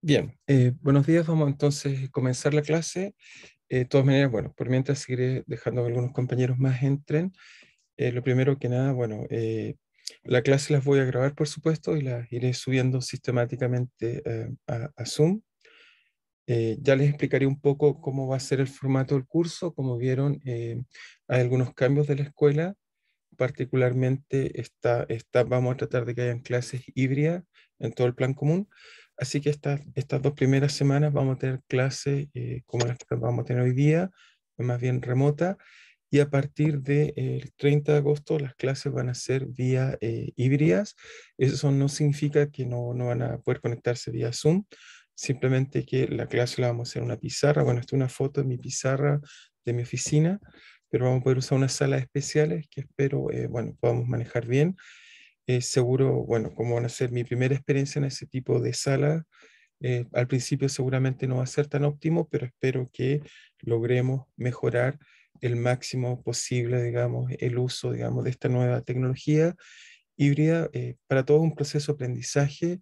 Bien, eh, buenos días. Vamos entonces a comenzar la clase. Eh, de todas maneras, bueno, por mientras seguiré dejando que algunos compañeros más entren. Eh, lo primero que nada, bueno, la clase las voy a grabar, por supuesto, y las iré subiendo sistemáticamente a, Zoom. ya les explicaré un poco cómo va a ser el formato del curso. Como vieron, hay algunos cambios de la escuela. Particularmente, está está vamos a tratar de que hayan clases híbridas en todo el plan común Así que estas, dos primeras semanas vamos a tener clases eh, como las que vamos a tener hoy día, más bien remota, y a partir del eh, 30 de agosto las clases van a ser vía eh, híbridas. Eso no significa que no, no, van a poder conectarse vía Zoom, simplemente que la clase la vamos a hacer en una pizarra. Bueno, esta es una foto de mi pizarra de mi oficina, pero vamos a poder usar unas salas especiales que espero, bueno, podamos manejar bien eh, seguro, bueno, como van a ser mi primera experiencia en ese tipo de sala, eh, al principio seguramente no va a ser tan óptimo, pero espero que logremos mejorar el máximo posible, digamos, el uso, digamos, de esta nueva tecnología híbrida. Eh, para todo un proceso de aprendizaje,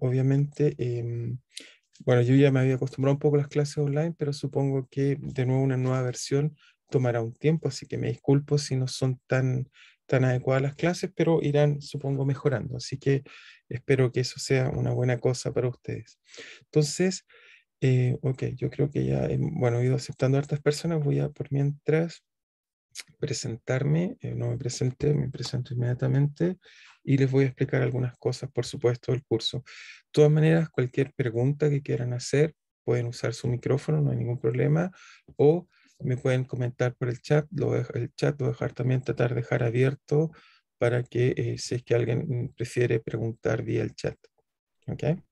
obviamente, em, bueno, yo ya me había acostumbrado un poco a las clases online, pero supongo que de nuevo una nueva versión tomará un tiempo, así que me disculpo si no son tan tan adecuadas las clases, pero irán, supongo, mejorando. Así que espero que eso sea una buena cosa para ustedes. Entonces, eh, ok, yo creo que ya, bueno, he ido aceptando a hartas personas, voy a por mientras presentarme, eh, no me presenté, me presento inmediatamente y les voy a explicar algunas cosas, por supuesto, del curso. De todas maneras, cualquier pregunta que quieran hacer, pueden usar su micrófono, no hay ningún problema, o me pueden comentar por el chat, lo el chat lo dejar también, tratar de dejar abierto para que eh, si es que alguien prefiere preguntar vía el chat. ¿Okay?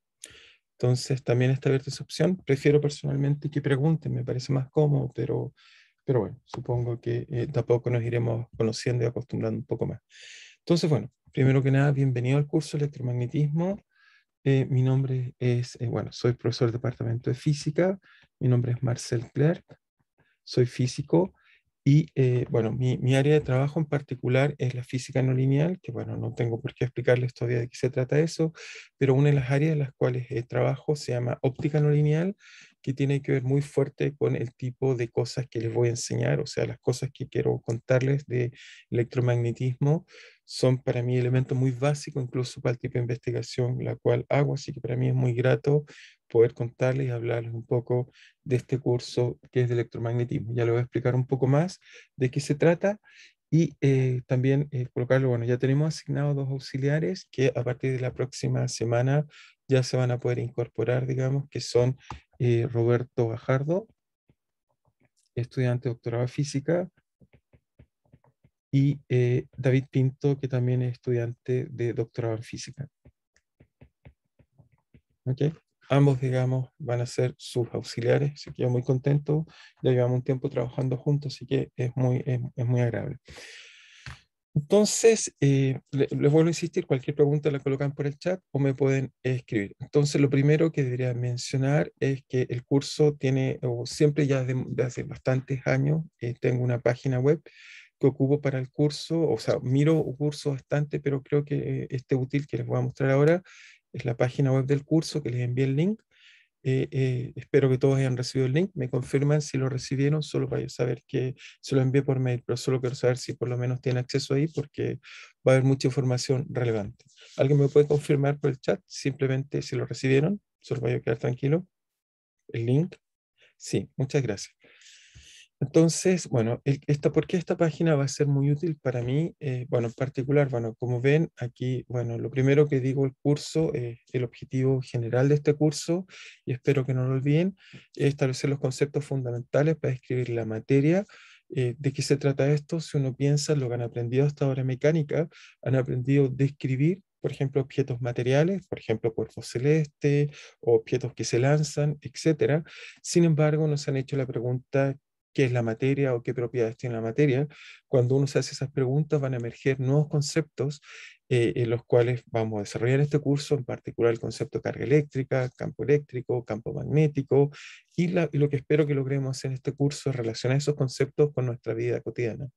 Entonces también está abierta esa opción. Prefiero personalmente que pregunten, me parece más cómodo, pero, pero bueno, supongo que eh, tampoco nos iremos conociendo y acostumbrando un poco más. Entonces, bueno, primero que nada, bienvenido al curso electromagnetismo. Eh, mi nombre es, eh, bueno, soy profesor del Departamento de Física. Mi nombre es Marcel Clerc soy físico y eh, bueno, mi, área de trabajo en particular es la física no lineal, que bueno, no tengo por qué explicarles todavía de qué se trata eso, pero una de las áreas en las cuales eh, trabajo se llama óptica no lineal, que tiene que ver muy fuerte con el tipo de cosas que les voy a enseñar, o sea, las cosas que quiero contarles de electromagnetismo son para mí elementos muy básicos, incluso para el tipo de investigación la cual hago, así que para mí es muy grato poder contarles y hablarles un poco de este curso que es de electromagnetismo. Ya les voy a explicar un poco más de qué se trata y eh, también eh, colocarlo, bueno, ya tenemos asignados dos auxiliares que a partir de la próxima semana ya se van a poder incorporar, digamos, que son eh, Roberto Bajardo, estudiante doctorado en física, y David Pinto, que también es estudiante de doctorado en física. ¿Ok? ambos, digamos, van a ser sus auxiliares, así que yo muy contento, ya llevamos un tiempo trabajando juntos, así que es muy, es, muy agradable. Entonces, eh, les vuelvo a insistir, cualquier pregunta la colocan por el chat o me pueden escribir. Entonces, lo primero que debería mencionar es que el curso tiene, o siempre ya desde, hace bastantes años, eh, tengo una página web que ocupo para el curso, o sea, miro curso bastante, pero creo que eh, este útil que les voy a mostrar ahora es la página web del curso que les envié el link. Eh, eh, espero que todos hayan recibido el link. Me confirman si lo recibieron, solo a saber que se lo envié por mail, pero solo quiero saber si por lo menos tienen acceso ahí porque va a haber mucha información relevante. ¿Alguien me puede confirmar por el chat? Simplemente si lo recibieron, solo para a quedar tranquilo. El link. Sí, muchas gracias. Entonces, bueno, esta, ¿por qué esta página va a ser muy útil para mí? Eh, bueno, en particular, bueno, como ven aquí, bueno, lo primero que digo el curso, eh, el objetivo general de este curso, y espero que no lo olviden, es establecer los conceptos fundamentales para describir la materia. Eh, ¿De qué se trata esto? Si uno piensa lo que han aprendido hasta ahora en mecánica, han aprendido describir por ejemplo, objetos materiales, por ejemplo, celeste o objetos que se lanzan, etc. Sin embargo, nos han hecho la pregunta qué es la materia o qué propiedades tiene la materia, cuando uno se hace esas preguntas van a emerger nuevos conceptos eh, en los cuales vamos a desarrollar este curso, en particular el concepto de carga eléctrica, campo eléctrico, campo magnético, y, lo que espero que logremos en este curso es relacionar esos conceptos con nuestra vida cotidiana.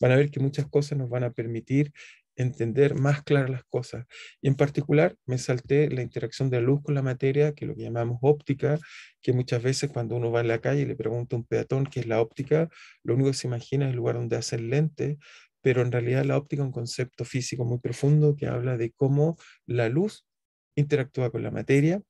Van a ver que muchas cosas nos van a permitir entender más claras las cosas. Y en particular me salté la interacción de la luz con la materia, que lo que llamamos óptica, que muchas veces cuando uno va a la calle y le pregunta a un peatón qué es la óptica, lo único que se imagina es el lugar donde hacen lente pero en realidad la óptica es un concepto físico muy profundo que habla de cómo la luz interactúa con la materia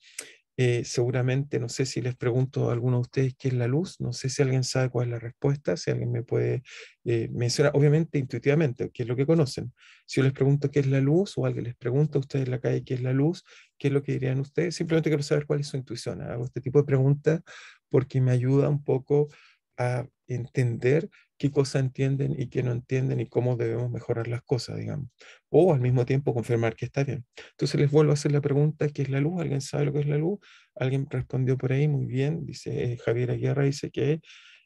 eh, seguramente, no sé si les pregunto a alguno de ustedes qué es la luz, no sé si alguien sabe cuál es la respuesta, si alguien me puede eh, mencionar, obviamente intuitivamente, qué es lo que conocen. Si yo les pregunto qué es la luz o alguien les pregunta a ustedes en la calle qué es la luz, qué es lo que dirían ustedes, simplemente quiero saber cuál es su intuición. Hago este tipo de preguntas porque me ayuda un poco a entender qué cosas entienden y qué no entienden y cómo debemos mejorar las cosas, digamos. O al mismo tiempo confirmar que está bien. Entonces les vuelvo a hacer la pregunta, ¿qué es la luz? ¿Alguien sabe lo que es la luz? Alguien respondió por ahí muy bien, dice eh, Javier Aguirre, dice que,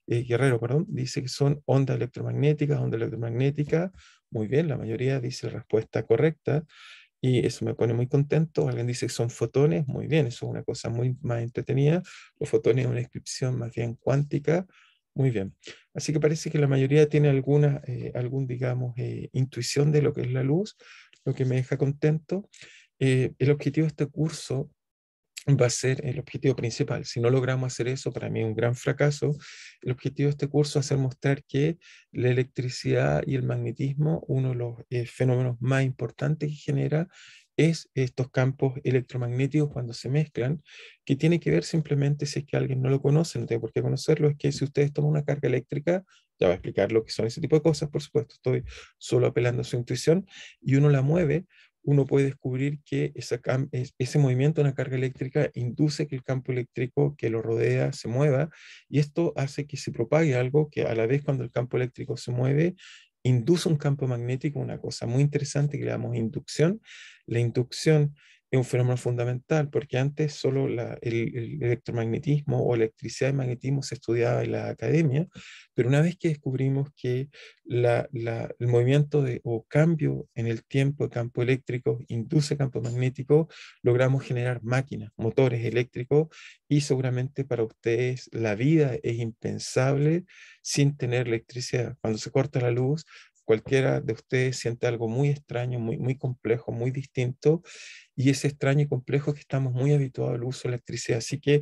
eh, Guerrero, perdón, dice que son ondas electromagnéticas, onda electromagnética. Muy bien, la mayoría dice la respuesta correcta y eso me pone muy contento. Alguien dice que son fotones, muy bien, eso es una cosa muy más entretenida. Los fotones es una descripción más bien cuántica muy bien. Así que parece que la mayoría tiene alguna, eh, algún, digamos, eh, intuición de lo que es la luz, lo que me deja contento. Eh, el objetivo de este curso va a ser el objetivo principal. Si no logramos hacer eso, para mí es un gran fracaso. El objetivo de este curso es hacer mostrar que la electricidad y el magnetismo, uno de los fenómenos más importantes que genera es estos campos electromagnéticos cuando se mezclan, que tiene que ver simplemente si es que alguien no lo conoce, no tiene por qué conocerlo, es que si ustedes toman una carga eléctrica, ya va a explicar lo que son ese tipo de cosas, por supuesto, estoy solo apelando a su intuición, y uno la mueve, uno puede descubrir que esa ese movimiento de una carga eléctrica induce que el campo eléctrico que lo rodea se mueva y esto hace que se propague algo que a la vez cuando el campo eléctrico se mueve induce un campo magnético, una cosa muy interesante que le damos inducción. La inducción es un fenómeno fundamental, porque antes solo el, electromagnetismo o electricidad y magnetismo se estudiaba en la academia, pero una vez que descubrimos que el movimiento o cambio en el tiempo de campo eléctrico induce campo magnético, logramos generar máquinas, motores eléctricos y seguramente para ustedes la vida es impensable sin tener electricidad. Cuando se corta la luz, cualquiera de ustedes siente algo muy extraño, muy, muy complejo, muy distinto, y ese extraño y complejo que estamos muy habituados al uso de electricidad. Así que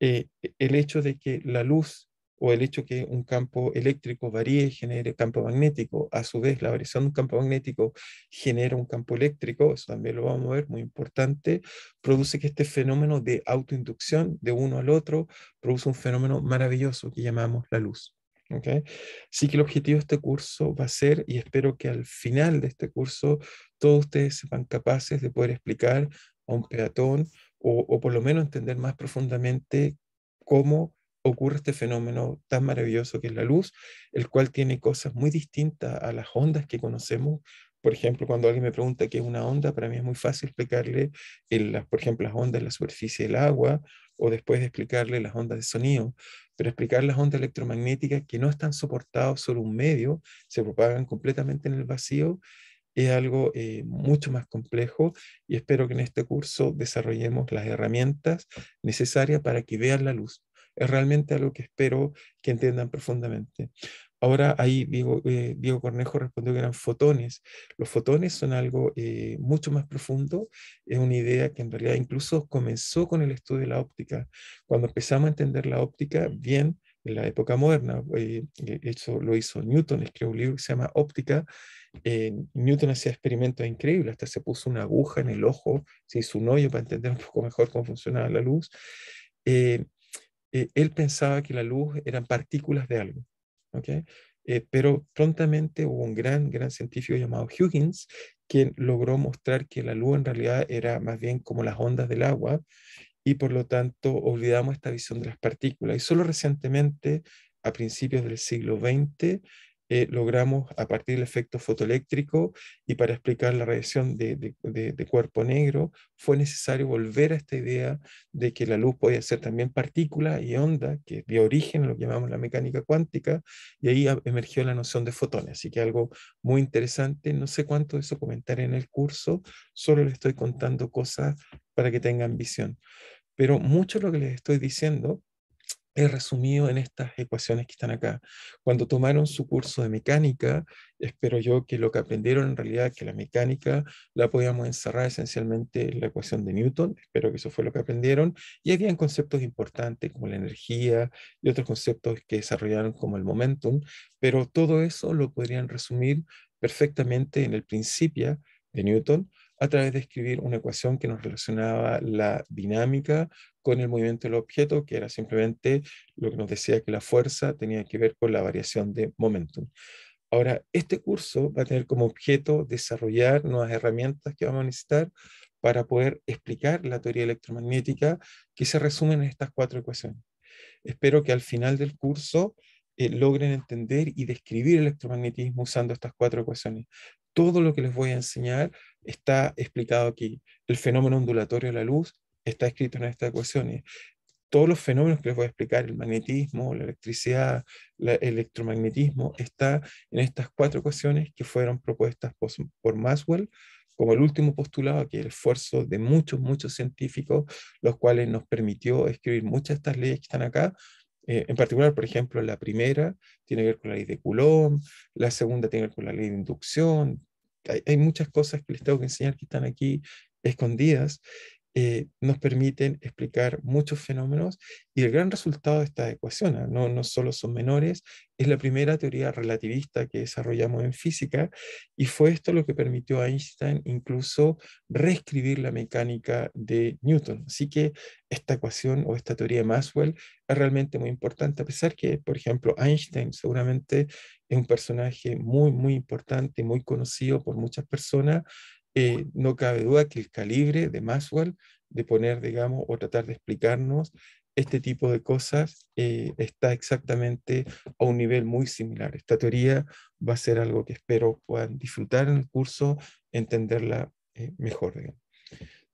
eh, e, el hecho de que la luz o el hecho que un campo eléctrico varíe y genere campo magnético, a su vez la variación de un campo magnético genera un campo eléctrico, eso también lo vamos a ver, muy importante, produce que este fenómeno de autoinducción de uno al otro produce un fenómeno maravilloso que llamamos la luz. ¿okay? Así que el objetivo de este curso va a ser, y espero que al final de este curso todos ustedes sepan capaces de poder explicar a un peatón o, o por lo menos entender más profundamente cómo ocurre este fenómeno tan maravilloso que es la luz, el cual tiene cosas muy distintas a las ondas que conocemos, por ejemplo, cuando alguien me pregunta qué es una onda, para mí es muy fácil explicarle, por ejemplo, las ondas en la superficie del agua o después explicarle las ondas de sonido. Pero explicar las ondas electromagnéticas que no están soportadas solo un medio, se propagan completamente en el vacío, es algo eh, mucho más complejo y espero que en este curso desarrollemos las herramientas necesarias para que vean la luz. Es realmente algo que espero que entiendan profundamente. Ahora ahí eh, Diego, Cornejo respondió que eran fotones. Los fotones son algo eh, mucho más profundo, es una idea que en realidad incluso comenzó con el estudio de la óptica. Cuando empezamos a entender la óptica bien en la época moderna, eh, eso lo hizo Newton, escribió un libro que se llama Óptica. Newton hacía experimentos increíbles, hasta se puso una aguja en el ojo, se hizo un hoyo para entender un poco mejor cómo funcionaba la luz. él pensaba que la luz eran partículas de algo eh, pero prontamente hubo un gran, gran científico llamado Huggins, quien logró mostrar que la luz en realidad era más bien como las ondas del agua y por lo tanto olvidamos esta visión de las partículas. Y solo recientemente, a principios del siglo XX, logramos a partir del efecto fotoeléctrico y para explicar la radiación de, cuerpo negro, fue necesario volver a esta idea de que la luz podía ser también partícula y onda, que dio origen a lo que llamamos la mecánica cuántica, y ahí emergió la noción de fotones. Así que algo muy interesante, no sé cuánto de eso comentaré en el curso, solo les estoy contando cosas para que tengan visión. Pero mucho de lo que les estoy diciendo He resumido en estas ecuaciones que están acá. Cuando tomaron su curso de mecánica, espero yo que lo que aprendieron en realidad, que la mecánica la podíamos encerrar esencialmente en la ecuación de Newton, espero que eso fue lo que aprendieron, y habían conceptos importantes como la energía y otros conceptos que desarrollaron como el momentum, pero todo eso lo podrían resumir perfectamente en el principio de Newton, a través de escribir una ecuación que nos relacionaba la dinámica con el movimiento del objeto, que era simplemente lo que nos decía que la fuerza tenía que ver con la variación de momentum. Ahora, este curso va a tener como objeto desarrollar nuevas herramientas que vamos a necesitar para poder explicar la teoría electromagnética que se resume en estas cuatro ecuaciones. Espero que al final del curso eh, logren entender y describir el electromagnetismo usando estas cuatro ecuaciones. Todo lo que les voy a enseñar está explicado aquí. El fenómeno ondulatorio de la luz, está escrito en estas ecuaciones. Todos los fenómenos que les voy a explicar, el magnetismo, la electricidad, el electromagnetismo, está en estas cuatro ecuaciones que fueron propuestas por, Maxwell como el último postulado, que el esfuerzo de muchos, muchos científicos, los cuales nos permitió escribir muchas de estas leyes que están acá, eh, en particular, por ejemplo, la primera tiene que ver con la ley de Coulomb, la segunda tiene que ver con la ley de inducción. Hay, hay muchas cosas que les tengo que enseñar que están aquí escondidas eh, nos permiten explicar muchos fenómenos y el gran resultado de esta ecuación, no, no solo son menores, es la primera teoría relativista que desarrollamos en física y fue esto lo que permitió a Einstein incluso reescribir la mecánica de Newton. Así que esta ecuación o esta teoría de Maxwell es realmente muy importante, a pesar que, por ejemplo, Einstein seguramente es un personaje muy, muy importante, muy conocido por muchas personas, eh, no cabe duda que el calibre de Maxwell, de poner, digamos, o tratar de explicarnos este tipo de cosas, eh, está exactamente a un nivel muy similar. Esta teoría va a ser algo que espero puedan disfrutar en el curso, entenderla eh, mejor. Digamos.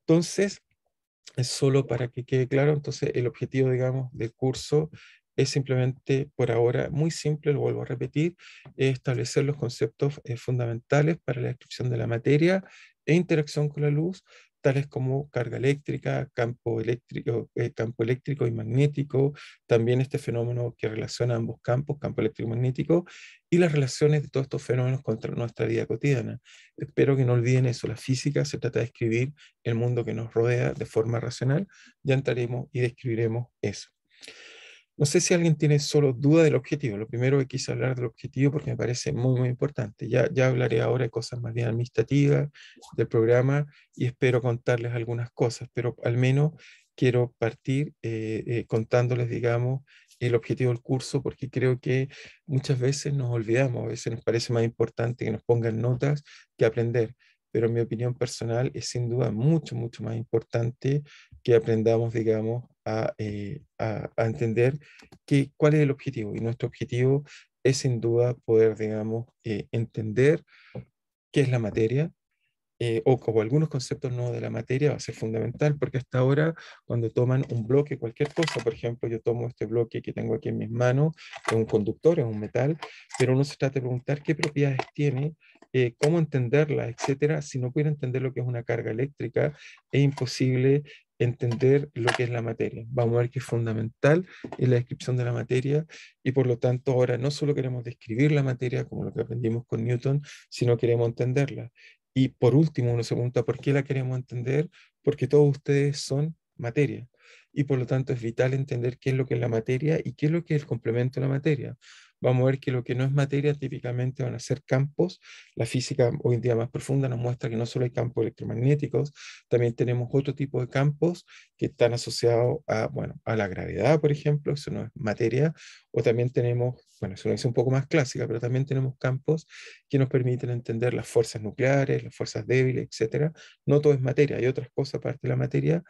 Entonces, solo para que quede claro, entonces el objetivo, digamos, del curso es simplemente por ahora muy simple, lo vuelvo a repetir, establecer los conceptos fundamentales para la descripción de la materia e interacción con la luz, tales como carga eléctrica, campo eléctrico, eh, campo eléctrico y magnético, también este fenómeno que relaciona ambos campos, campo eléctrico y magnético, y las relaciones de todos estos fenómenos contra nuestra vida cotidiana. Espero que no olviden eso, la física se trata de describir el mundo que nos rodea de forma racional, ya entraremos y describiremos eso. No sé si alguien tiene solo duda del objetivo. Lo primero que quise hablar del objetivo porque me parece muy, muy importante. Ya, ya hablaré ahora de cosas más bien administrativas del programa y espero contarles algunas cosas, pero al menos quiero partir eh, eh, contándoles, digamos, el objetivo del curso porque creo que muchas veces nos olvidamos, a veces nos parece más importante que nos pongan notas que aprender pero en mi opinión personal es sin duda mucho, mucho más importante que aprendamos, digamos, eh, a, entender que, cuál es el objetivo. Y nuestro objetivo es sin duda poder, digamos, eh, entender qué es la materia, eh, o como algunos conceptos no de la materia va a ser fundamental, porque hasta ahora cuando toman un bloque, cualquier cosa, por ejemplo, yo tomo este bloque que tengo aquí en mis manos, es un conductor, es un metal, pero uno se trata de preguntar qué propiedades tiene, cómo entenderla, etcétera. Si no pudiera entender lo que es una carga eléctrica, es imposible entender lo que es la materia. Vamos a ver que es fundamental en la descripción de la materia y por lo tanto ahora no solo queremos describir la materia como lo que aprendimos con Newton, sino queremos entenderla. Y por último uno se pregunta por qué la queremos entender, porque todos ustedes son materia y por lo tanto es vital entender qué es lo que es la materia y qué es lo que es el complemento de la materia vamos a ver que lo que no es materia típicamente van a ser campos. La física hoy en día más profunda nos muestra que no solo hay campos electromagnéticos, también tenemos otro tipo de campos que están asociados a, bueno, a la gravedad, por ejemplo, eso no es materia, o también tenemos, bueno, es un poco más clásica, pero también tenemos campos que nos permiten entender las fuerzas nucleares, las fuerzas débiles, etcétera, No todo es materia, hay otras cosas aparte de la materia,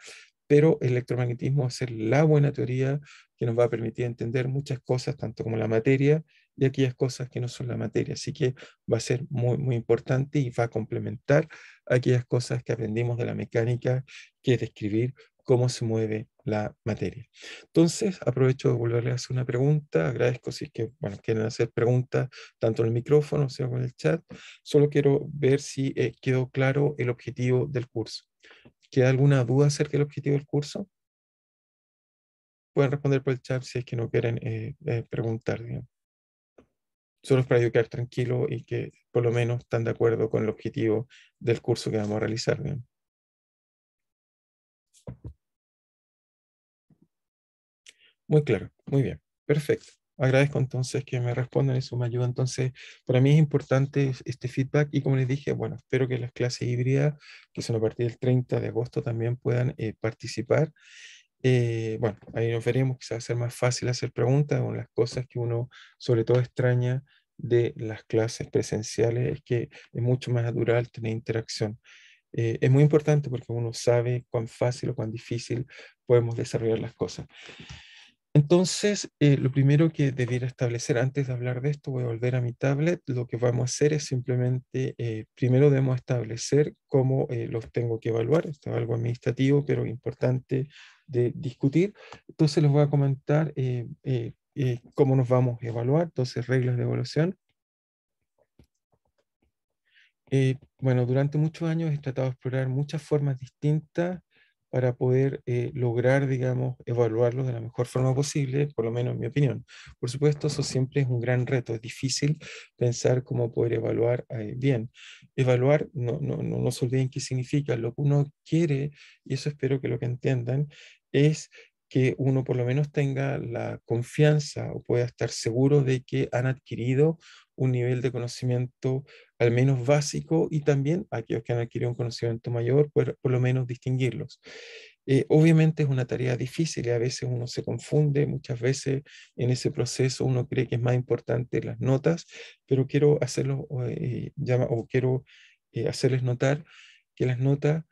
pero el electromagnetismo va a ser la buena teoría que nos va a permitir entender muchas cosas, tanto como la materia y aquellas cosas que no son la materia. Así que va a ser muy, muy importante y va a complementar aquellas cosas que aprendimos de la mecánica, que es describir cómo se mueve la materia. Entonces, aprovecho de volverle a hacer una pregunta. Agradezco si es que quieren hacer preguntas tanto en el micrófono, sea en el chat. Solo quiero ver si eh, quedó claro el objetivo del curso. ¿Queda alguna duda acerca del objetivo del curso? Pueden responder por el chat si es que no quieren eh, eh, preguntar. Solo es para yo quedar tranquilo y que por lo menos están de acuerdo con el objetivo del curso que vamos a realizar. Muy claro, muy bien, perfecto agradezco entonces que me respondan, eso me ayuda. Entonces, para mí es importante este feedback y como les dije, bueno, espero que las clases híbridas, que son a partir del 30 de agosto, también puedan eh, participar. Eh, bueno, ahí nos veremos, quizás va a ser más fácil hacer preguntas, de las cosas que uno sobre todo extraña de las clases presenciales es que es mucho más natural tener interacción. Eh, es muy importante porque uno sabe cuán fácil o cuán difícil podemos desarrollar las cosas. Entonces, eh, lo primero que debiera establecer antes de hablar de esto, voy a volver a mi tablet, lo que vamos a hacer es simplemente, eh, primero debemos establecer cómo eh, los tengo que evaluar, esto es algo administrativo, pero importante de discutir. Entonces les voy a comentar cómo nos vamos a evaluar, entonces reglas de evaluación. bueno, durante muchos años he tratado de explorar muchas formas distintas para poder eh, lograr, digamos, evaluarlos de la mejor forma posible, por lo menos en mi opinión. Por supuesto, eso siempre es un gran reto, es difícil pensar cómo poder evaluar eh, bien. Evaluar, no, no, no, no se olviden qué significa, lo que uno quiere, y eso espero que lo que entiendan, es que uno por lo menos tenga la confianza o pueda estar seguro de que han adquirido un nivel de conocimiento al menos básico, y también aquellos que han adquirido un conocimiento mayor, por, lo menos distinguirlos. Eh, obviamente es una tarea difícil y a veces uno se confunde, muchas veces en ese proceso uno cree que es más importante las notas, pero quiero hacerlo eh, llama, o quiero eh, hacerles notar que las notas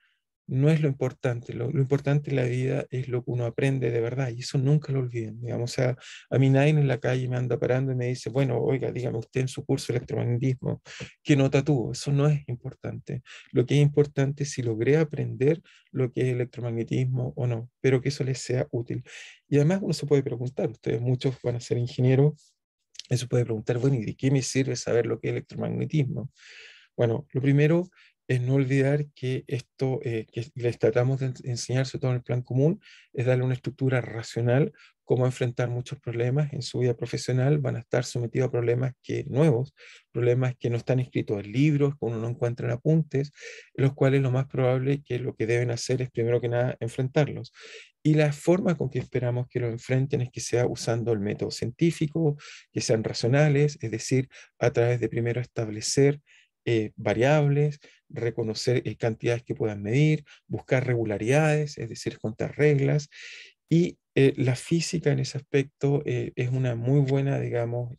no es lo importante, lo, importante en la vida es lo que uno aprende de verdad y eso nunca lo olviden, digamos, o sea, a mí nadie en la calle me anda parando y me dice, bueno, oiga, dígame usted en su curso de electromagnetismo, ¿qué nota tuvo? Eso no es importante, lo que es importante es si logré aprender lo que es electromagnetismo o no, pero que eso les sea útil. Y además uno se puede preguntar, ustedes muchos van a ser ingenieros, se puede preguntar, bueno, ¿y de qué me sirve saber lo que es electromagnetismo? Bueno, lo primero es no olvidar que esto eh, que les tratamos de enseñar, sobre todo en el plan común, es darle una estructura racional, cómo enfrentar muchos problemas en su vida profesional, van a estar sometidos a problemas que, nuevos, problemas que no están escritos en libros, que uno no encuentra en apuntes, los cuales lo más probable que lo que deben hacer es primero que nada enfrentarlos. Y la forma con que esperamos que lo enfrenten es que sea usando el método científico, que sean racionales, es decir, a través de primero establecer eh, variables, reconocer eh, cantidades que puedan medir, buscar regularidades, es decir, contar reglas. Y eh, la física en ese aspecto es una muy buena, digamos,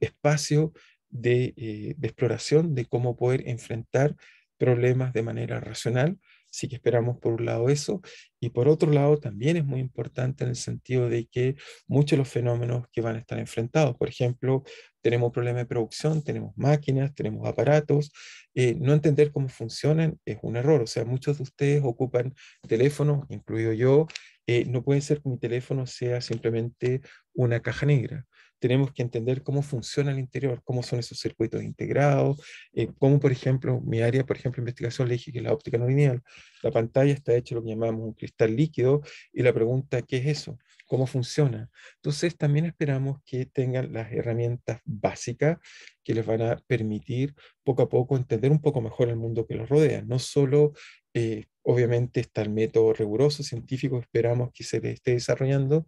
espacio de exploración de cómo poder enfrentar problemas de manera racional Así que esperamos por un lado eso y por otro lado también es muy importante en el sentido de que muchos de los fenómenos que van a estar enfrentados, por ejemplo, tenemos problemas de producción, tenemos máquinas, tenemos aparatos, eh, no entender cómo funcionan es un error, o sea, muchos de ustedes ocupan teléfonos, incluido yo, eh, no puede ser que mi teléfono sea simplemente una caja negra tenemos que entender cómo funciona el interior, cómo son esos circuitos integrados, eh, cómo, por ejemplo, mi área, por ejemplo, investigación, le dije que es la óptica no lineal, la pantalla está hecha de lo que llamamos un cristal líquido, y la pregunta, ¿qué es eso? ¿Cómo funciona? Entonces, también esperamos que tengan las herramientas básicas que les van a permitir poco a poco entender un poco mejor el mundo que los rodea, no solo eh, obviamente está el método riguroso científico, esperamos que se esté desarrollando,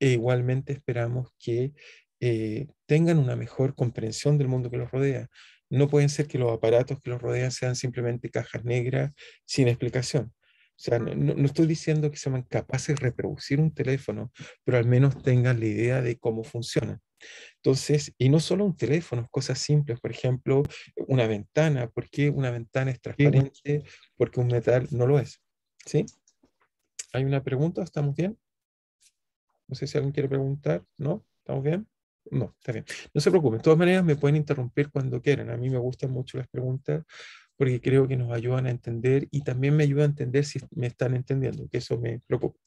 e igualmente esperamos que eh, tengan una mejor comprensión del mundo que los rodea. No pueden ser que los aparatos que los rodean sean simplemente cajas negras sin explicación. O sea, no, estoy diciendo que sean capaces de reproducir un teléfono, pero al menos tengan la idea de cómo funciona. Entonces, y no solo un teléfono, cosas simples, por ejemplo, una ventana. ¿Por qué una ventana es transparente? Porque un metal no lo es. ¿Sí? ¿Hay una pregunta? ¿Estamos bien? No sé si alguien quiere preguntar. ¿No? ¿Estamos bien? No, está bien. No se preocupen. De todas maneras, me pueden interrumpir cuando quieran. A mí me gustan mucho las preguntas porque creo que nos ayudan a entender y también me ayuda a entender si me están entendiendo, que eso me preocupa.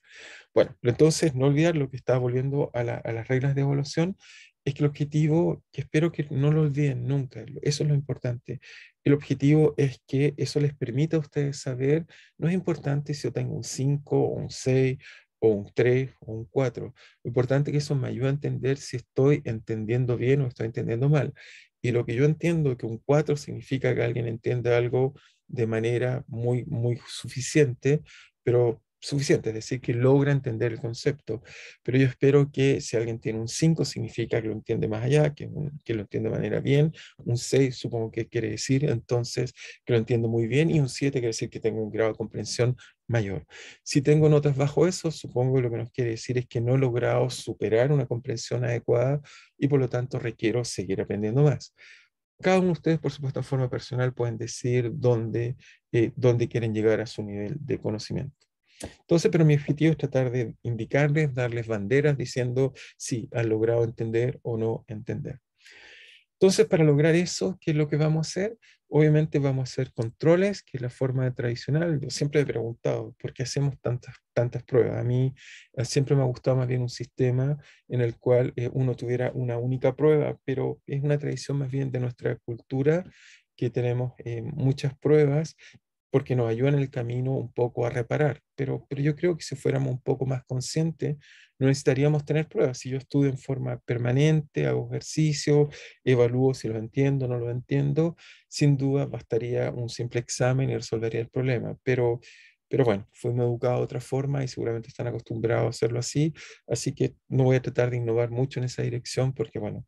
Bueno, entonces no olvidar lo que estaba volviendo a, las reglas de evaluación, es que el objetivo, que espero que no lo olviden nunca, eso es lo importante. El objetivo es que eso les permita a ustedes saber, no es importante si yo tengo un 5 o un 6 o un 3 o un 4. Lo importante es que eso me ayuda a entender si estoy entendiendo bien o estoy entendiendo mal. Y lo que yo entiendo que un 4 significa que alguien entiende algo de manera muy, muy suficiente, pero suficiente, es decir, que logra entender el concepto. Pero yo espero que si alguien tiene un 5, significa que lo entiende más allá, que, lo entiende de manera bien. Un 6, supongo que quiere decir entonces que lo entiendo muy bien. Y un 7 quiere decir que tengo un grado de comprensión mayor. Si tengo notas bajo eso, supongo que lo que nos quiere decir es que no he logrado superar una comprensión adecuada y por lo tanto requiero seguir aprendiendo más. Cada uno de ustedes, por supuesto, en forma personal pueden decir dónde, eh, dónde quieren llegar a su nivel de conocimiento. Entonces, pero mi objetivo es tratar de indicarles, darles banderas diciendo si han logrado entender o no entender. Entonces, para lograr eso, ¿qué es lo que vamos a hacer? Obviamente vamos a hacer controles, que es la forma tradicional. Yo siempre he preguntado, ¿por qué hacemos tantas, tantas pruebas? A mí eh, siempre me ha gustado más bien un sistema en el cual eh, uno tuviera una única prueba, pero es una tradición más bien de nuestra cultura que tenemos eh, muchas pruebas porque nos ayuda en el camino un poco a reparar, pero, pero yo creo que si fuéramos un poco más conscientes, no necesitaríamos tener pruebas. Si yo estudio en forma permanente, hago ejercicio, evalúo si lo entiendo o no lo entiendo, sin duda bastaría un simple examen y resolvería el problema, pero pero bueno, fuimos educado de otra forma y seguramente están acostumbrados a hacerlo así, así que no voy a tratar de innovar mucho en esa dirección porque, bueno,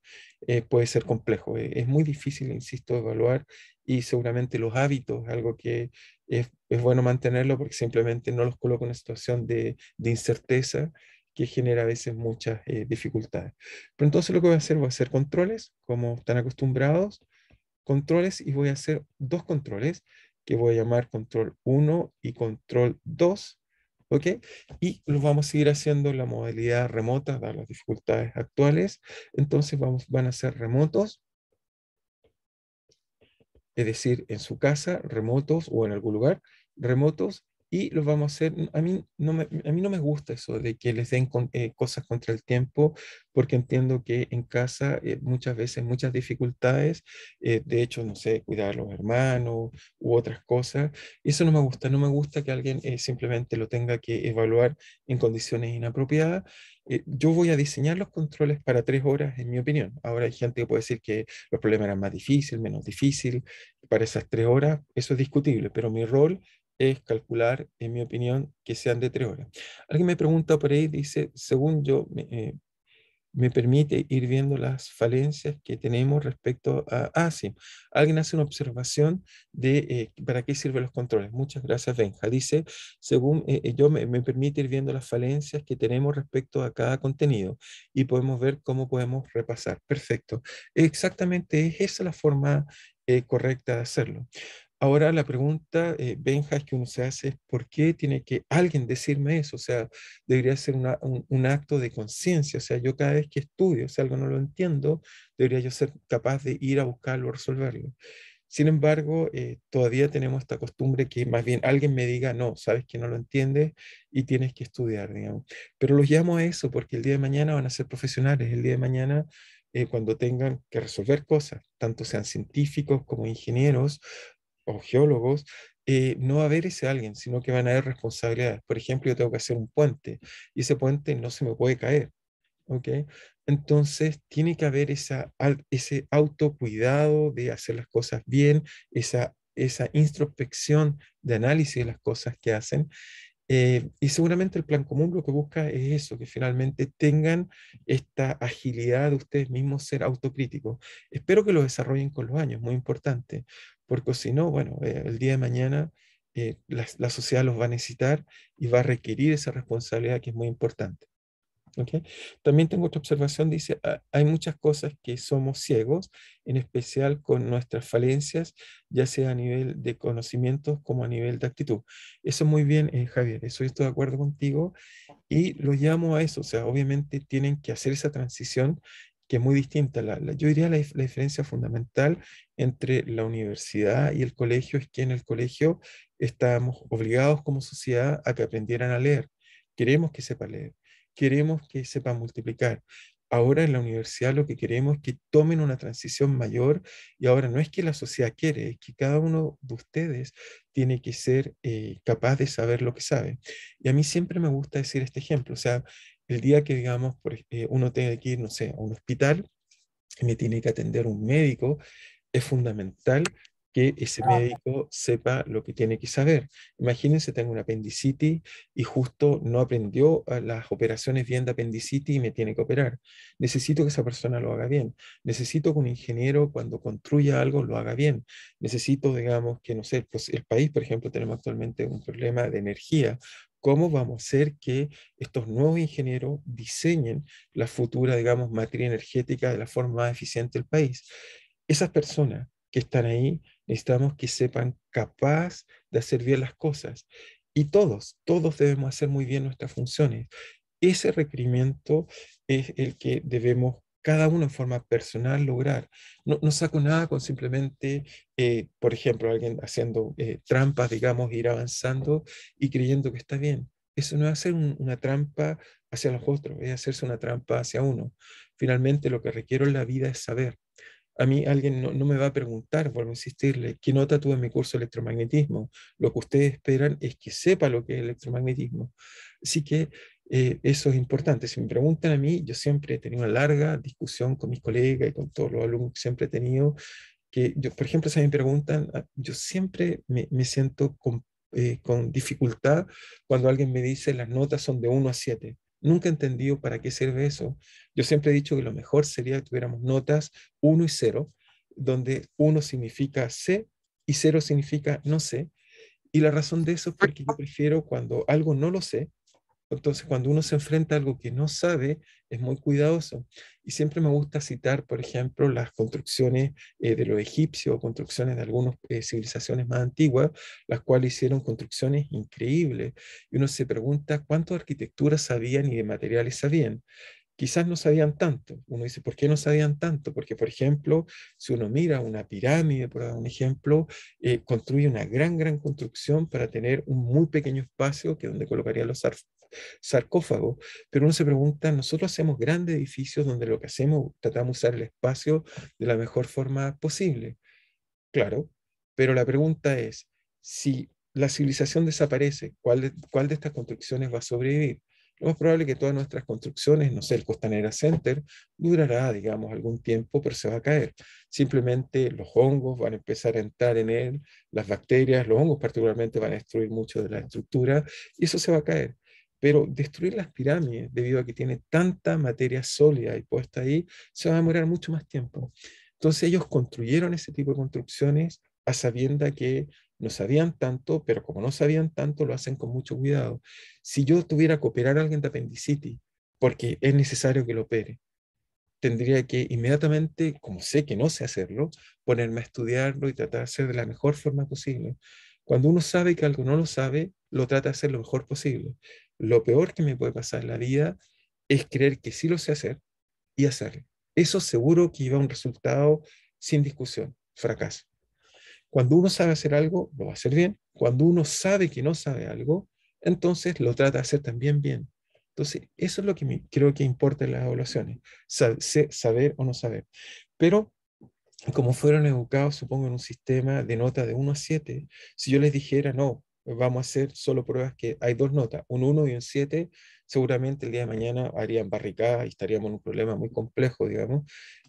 eh, puede ser complejo. Eh, es muy difícil, insisto, evaluar y seguramente los hábitos, algo que es, bueno mantenerlo porque simplemente no los coloco en una situación de, de incerteza que genera a veces muchas eh, dificultades. Pero entonces lo que voy a hacer, voy a hacer controles, como están acostumbrados, controles y voy a hacer dos controles que voy a llamar control 1 y control 2, ¿ok? Y los vamos a seguir haciendo en la modalidad remota, dadas las dificultades actuales. Entonces vamos, van a ser remotos, es decir, en su casa, remotos o en algún lugar, remotos y los vamos a hacer. A mí no me, a mí no me gusta eso de que les den eh, cosas contra el tiempo, porque entiendo que en casa eh, muchas veces muchas dificultades, eh, de hecho, no sé, cuidar a los hermanos u otras cosas, eso no me gusta, no me gusta que alguien simplemente lo tenga que evaluar en condiciones inapropiadas. yo voy a diseñar los controles para tres horas, en mi opinión. Ahora hay gente que puede decir que los problemas eran más difíciles, menos difíciles, para esas tres horas, eso es discutible, pero mi rol es calcular, en mi opinión, que sean de tres horas. Alguien me pregunta por ahí, dice, según yo, me, eh, permite ir viendo las falencias que tenemos respecto a... Ah, sí, alguien hace una observación de eh, para qué sirven los controles. Muchas gracias, Benja. Dice, según eh, yo, me, permite ir viendo las falencias que tenemos respecto a cada contenido y podemos ver cómo podemos repasar. Perfecto. Exactamente, esa es la forma correcta de hacerlo. Ahora la pregunta, eh, Benja, que uno se hace es, ¿por qué tiene que alguien decirme eso? O sea, debería ser un, acto de conciencia. O sea, yo cada vez que estudio, si algo no lo entiendo, debería yo ser capaz de ir a buscarlo, o resolverlo. Sin embargo, eh, todavía tenemos esta costumbre que más bien alguien me diga, no, sabes que no lo entiendes y tienes que estudiar, digamos. Pero los llamo a eso porque el día de mañana van a ser profesionales, el día de mañana eh, cuando tengan que resolver cosas, tanto sean científicos como ingenieros o geólogos, eh, no va a haber ese alguien, sino que van a haber responsabilidades. Por ejemplo, yo tengo que hacer un puente y ese puente no se me puede caer. ¿okay? Entonces, tiene que haber esa, ese autocuidado de hacer las cosas bien, esa, esa introspección de análisis de las cosas que hacen. Eh, y seguramente el plan común lo que busca es eso, que finalmente tengan esta agilidad de ustedes mismos ser autocríticos. Espero que lo desarrollen con los años, muy importante, porque si no, bueno, eh, el día de mañana eh, la, sociedad los va a necesitar y va a requerir esa responsabilidad que es muy importante. También tengo otra observación, dice, ah, hay muchas cosas que somos ciegos, en especial con nuestras falencias, ya sea a nivel de conocimientos como a nivel de actitud. Eso muy bien, eh, Javier, eso estoy de acuerdo contigo y lo llamo a eso, o sea, obviamente tienen que hacer esa transición que es muy distinta. La, yo diría la, diferencia fundamental entre la universidad y el colegio es que en el colegio estamos obligados como sociedad a que aprendieran a leer. Queremos que sepa leer, queremos que sepa multiplicar. Ahora en la universidad lo que queremos es que tomen una transición mayor y ahora no es que la sociedad quiere, es que cada uno de ustedes tiene que ser eh, capaz de saber lo que sabe. Y a mí siempre me gusta decir este ejemplo, o sea, el día que, digamos, eh, uno tenga que ir, no sé, a un hospital y me tiene que atender un médico, es fundamental que ese ah, médico sepa lo que tiene que saber. Imagínense, tengo un apendicitis y justo no aprendió ah, las operaciones bien de apendicitis y me tiene que operar. Necesito que esa persona lo haga bien. Necesito que un ingeniero cuando construya algo lo haga bien. Necesito, digamos, que, no sé, pues el país, por ejemplo, tenemos actualmente un problema de energía ¿Cómo vamos a hacer que estos nuevos ingenieros diseñen la futura, digamos, materia energética de la forma más eficiente del país? Esas personas que están ahí necesitamos que sepan capaz de hacer bien las cosas. Y todos, todos debemos hacer muy bien nuestras funciones. Ese requerimiento es el que debemos cada uno en forma personal lograr. No, saco nada con simplemente, eh, por ejemplo, alguien haciendo eh, trampas, digamos, e ir avanzando y creyendo que está bien. Eso no es hacer una trampa hacia los otros, es hacerse una trampa hacia uno. Finalmente, lo que requiero en la vida es saber. A mí alguien no, me va a preguntar, vuelvo a insistirle, ¿qué nota tuve en mi curso de electromagnetismo? Lo que ustedes esperan es que sepa lo que es electromagnetismo. Así que eh, eso es importante. Si me preguntan a mí, yo siempre he tenido una larga discusión con mis colegas y con todos los alumnos que siempre he tenido, que yo, por ejemplo, si me preguntan, ah, yo siempre me, siento con, eh, con, dificultad cuando alguien me dice las notas son de 1 a 7. Nunca he entendido para qué sirve eso. Yo siempre he dicho que lo mejor sería que tuviéramos notas 1 y 0, donde 1 significa sé y 0 significa no sé. Y la razón de eso es porque yo prefiero cuando algo no lo sé, entonces, cuando uno se enfrenta a algo que no sabe, es muy cuidadoso. Y siempre me gusta citar, por ejemplo, las construcciones eh, de los egipcios o construcciones de algunas eh, civilizaciones más antiguas, las cuales hicieron construcciones increíbles. Y uno se pregunta cuánto de arquitectura sabían y de materiales sabían quizás no sabían tanto. Uno dice, ¿por qué no sabían tanto? Porque, por ejemplo, si uno mira una pirámide, por dar un ejemplo, eh, construye una gran, gran construcción para tener un muy pequeño espacio que donde colocaría los, sarcófago, pero uno se pregunta, nosotros hacemos grandes edificios donde lo que hacemos, tratamos de usar el espacio de la mejor forma posible. Claro, pero la pregunta es, si la civilización desaparece, ¿cuál de, cuál de estas construcciones va a sobrevivir? Lo más probable es que todas nuestras construcciones, no sé, el Costanera Center, durará, digamos, algún tiempo, pero se va a caer. Simplemente los hongos van a empezar a entrar en él, las bacterias, los hongos particularmente van a destruir mucho de la estructura y eso se va a caer. Pero destruir las pirámides, debido a que tiene tanta materia sólida y puesta ahí, se va a demorar mucho más tiempo. Entonces ellos construyeron ese tipo de construcciones a sabienda que no sabían tanto, pero como no sabían tanto, lo hacen con mucho cuidado. Si yo tuviera que operar a alguien de apendicitis, porque es necesario que lo opere, tendría que inmediatamente, como sé que no sé hacerlo, ponerme a estudiarlo y tratar de hacer de la mejor forma posible. Cuando uno sabe que algo no lo sabe, lo trata de hacer lo mejor posible lo peor que me puede pasar en la vida es creer que sí lo sé hacer y hacerlo. Eso seguro que iba a un resultado sin discusión, fracaso. Cuando uno sabe hacer algo, lo va a hacer bien. Cuando uno sabe que no sabe algo, entonces lo trata de hacer también bien. Entonces, eso es lo que creo que importa en las evaluaciones, saber o no saber. Pero como fueron educados, supongo, en un sistema de nota de 1 a 7, si yo les dijera, no, vamos a hacer solo pruebas que hay dos notas, un 1 y un 7, seguramente el día de mañana harían barricada y estaríamos en un problema muy complejo, digamos,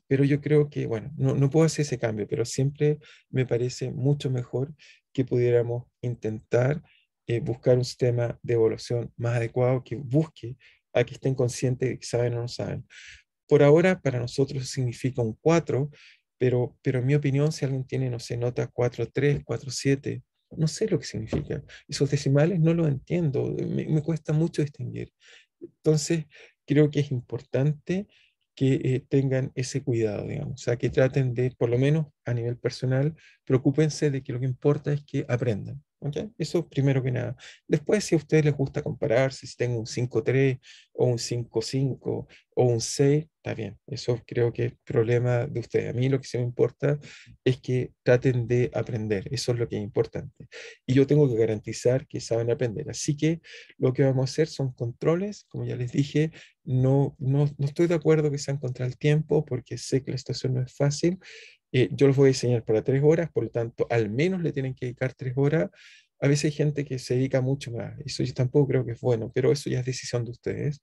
pero yo creo que, bueno, no, no puedo hacer ese cambio, pero siempre me parece mucho mejor que pudiéramos intentar eh, buscar un sistema de evaluación más adecuado que busque a que estén conscientes de que saben o no saben. Por ahora, para nosotros significa un 4, pero, pero en mi opinión, si alguien tiene, no sé, nota 4.3, 7, no sé lo que significa. Esos decimales no los entiendo, me, cuesta mucho distinguir. Entonces, creo que es importante que eh, tengan ese cuidado, digamos, o sea, que traten de, por lo menos a nivel personal, preocupense de que lo que importa es que aprendan. Eso primero que nada. Después, si a ustedes les gusta compararse, si tengo un 5-3 o un 5-5 o un C, está bien. Eso creo que es problema de ustedes. A mí lo que se me importa es que traten de aprender. Eso es lo que es importante. Y yo tengo que garantizar que saben aprender. Así que lo que vamos a hacer son controles. Como ya les dije, no, no, no estoy de acuerdo que sean contra el tiempo porque sé que la situación no es fácil eh, yo los voy a diseñar para tres horas, por lo tanto, al menos le tienen que dedicar tres horas. A veces hay gente que se dedica mucho más, eso yo tampoco creo que es bueno, pero eso ya es decisión de ustedes.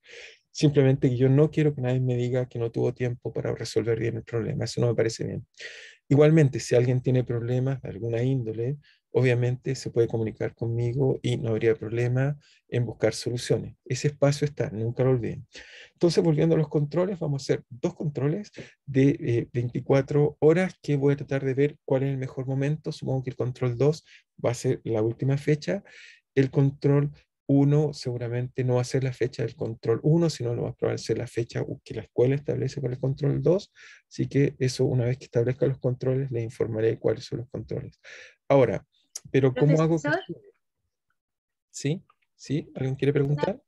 Simplemente yo no quiero que nadie me diga que no tuvo tiempo para resolver bien el problema, eso no me parece bien. Igualmente, si alguien tiene problemas de alguna índole, obviamente se puede comunicar conmigo y no habría problema en buscar soluciones. Ese espacio está, nunca lo olviden. Entonces, volviendo a los controles, vamos a hacer dos controles de 24 eh, horas que voy a tratar de ver cuál es el mejor momento. Supongo que el control 2 va a ser la última fecha. El control 1 seguramente no va a ser la fecha del control 1, sino lo va a ser la fecha que la escuela establece para el control 2. Así que eso, una vez que establezca los controles, le informaré cuáles son los controles. Ahora, pero ¿cómo hago? ¿Sí? ¿Sí? ¿Alguien quiere preguntar?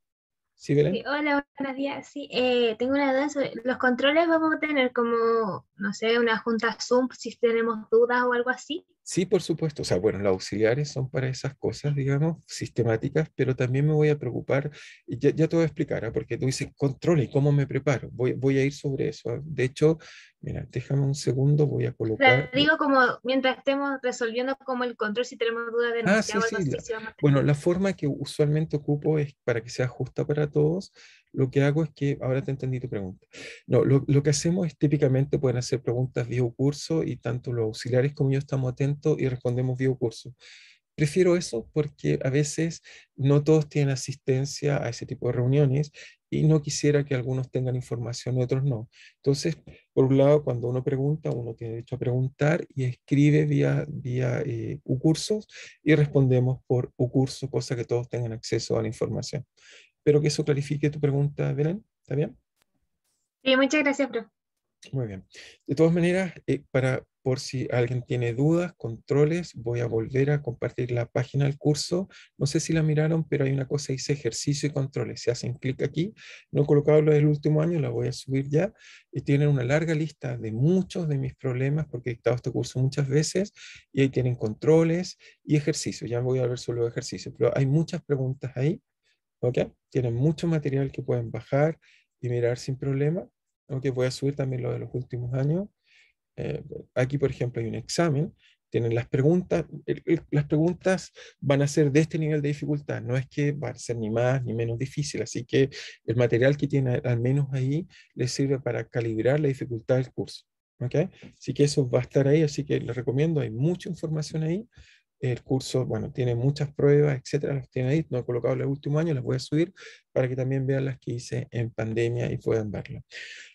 Sí, hola, buenos días. Sí, eh, tengo una duda sobre los controles. Vamos a tener como, no sé, una junta Zoom si tenemos dudas o algo así. Sí, por supuesto. O sea, bueno, los auxiliares son para esas cosas, digamos, sistemáticas, pero también me voy a preocupar, y ya, ya te voy a explicar, ¿ah? porque tú dices, control y cómo me preparo. Voy, voy a ir sobre eso. ¿ah? De hecho, mira, déjame un segundo, voy a colocar... digo como mientras estemos resolviendo como el control, si tenemos dudas de... Ah, bueno, la forma que usualmente ocupo es para que sea justa para todos. Lo que hago es que, ahora te entendí tu pregunta. No, lo, lo que hacemos es típicamente pueden hacer preguntas vía curso y tanto los auxiliares como yo estamos atentos y respondemos vía curso. Prefiero eso porque a veces no todos tienen asistencia a ese tipo de reuniones y no quisiera que algunos tengan información y otros no. Entonces, por un lado, cuando uno pregunta, uno tiene derecho a preguntar y escribe vía, vía eh, y respondemos por curso cosa que todos tengan acceso a la información. Espero que eso clarifique tu pregunta, Belén. ¿Está bien? Sí, muchas gracias, profe. Muy bien. De todas maneras, eh, para por si alguien tiene dudas, controles, voy a volver a compartir la página del curso. No sé si la miraron, pero hay una cosa dice ejercicio y controles. Se hacen clic aquí. No he colocado lo del último año, la voy a subir ya. Y tienen una larga lista de muchos de mis problemas porque he dictado este curso muchas veces. Y ahí tienen controles y ejercicio. Ya voy a ver solo ejercicio, pero hay muchas preguntas ahí. Okay. Tienen mucho material que pueden bajar y mirar sin problema. Aunque voy a subir también lo de los últimos años eh, aquí, por ejemplo, hay un examen, tienen las preguntas, las preguntas van a ser de este nivel de dificultad, no es que van a ser ni más ni menos difícil, así que el material que tiene al menos ahí les sirve para calibrar la dificultad del curso. ¿okay? Así que eso va a estar ahí, así que les recomiendo, hay mucha información ahí el curso, bueno, tiene muchas pruebas, etcétera, las tiene ahí, no he colocado el último año, las voy a subir para que también vean las que hice en pandemia y puedan verlas.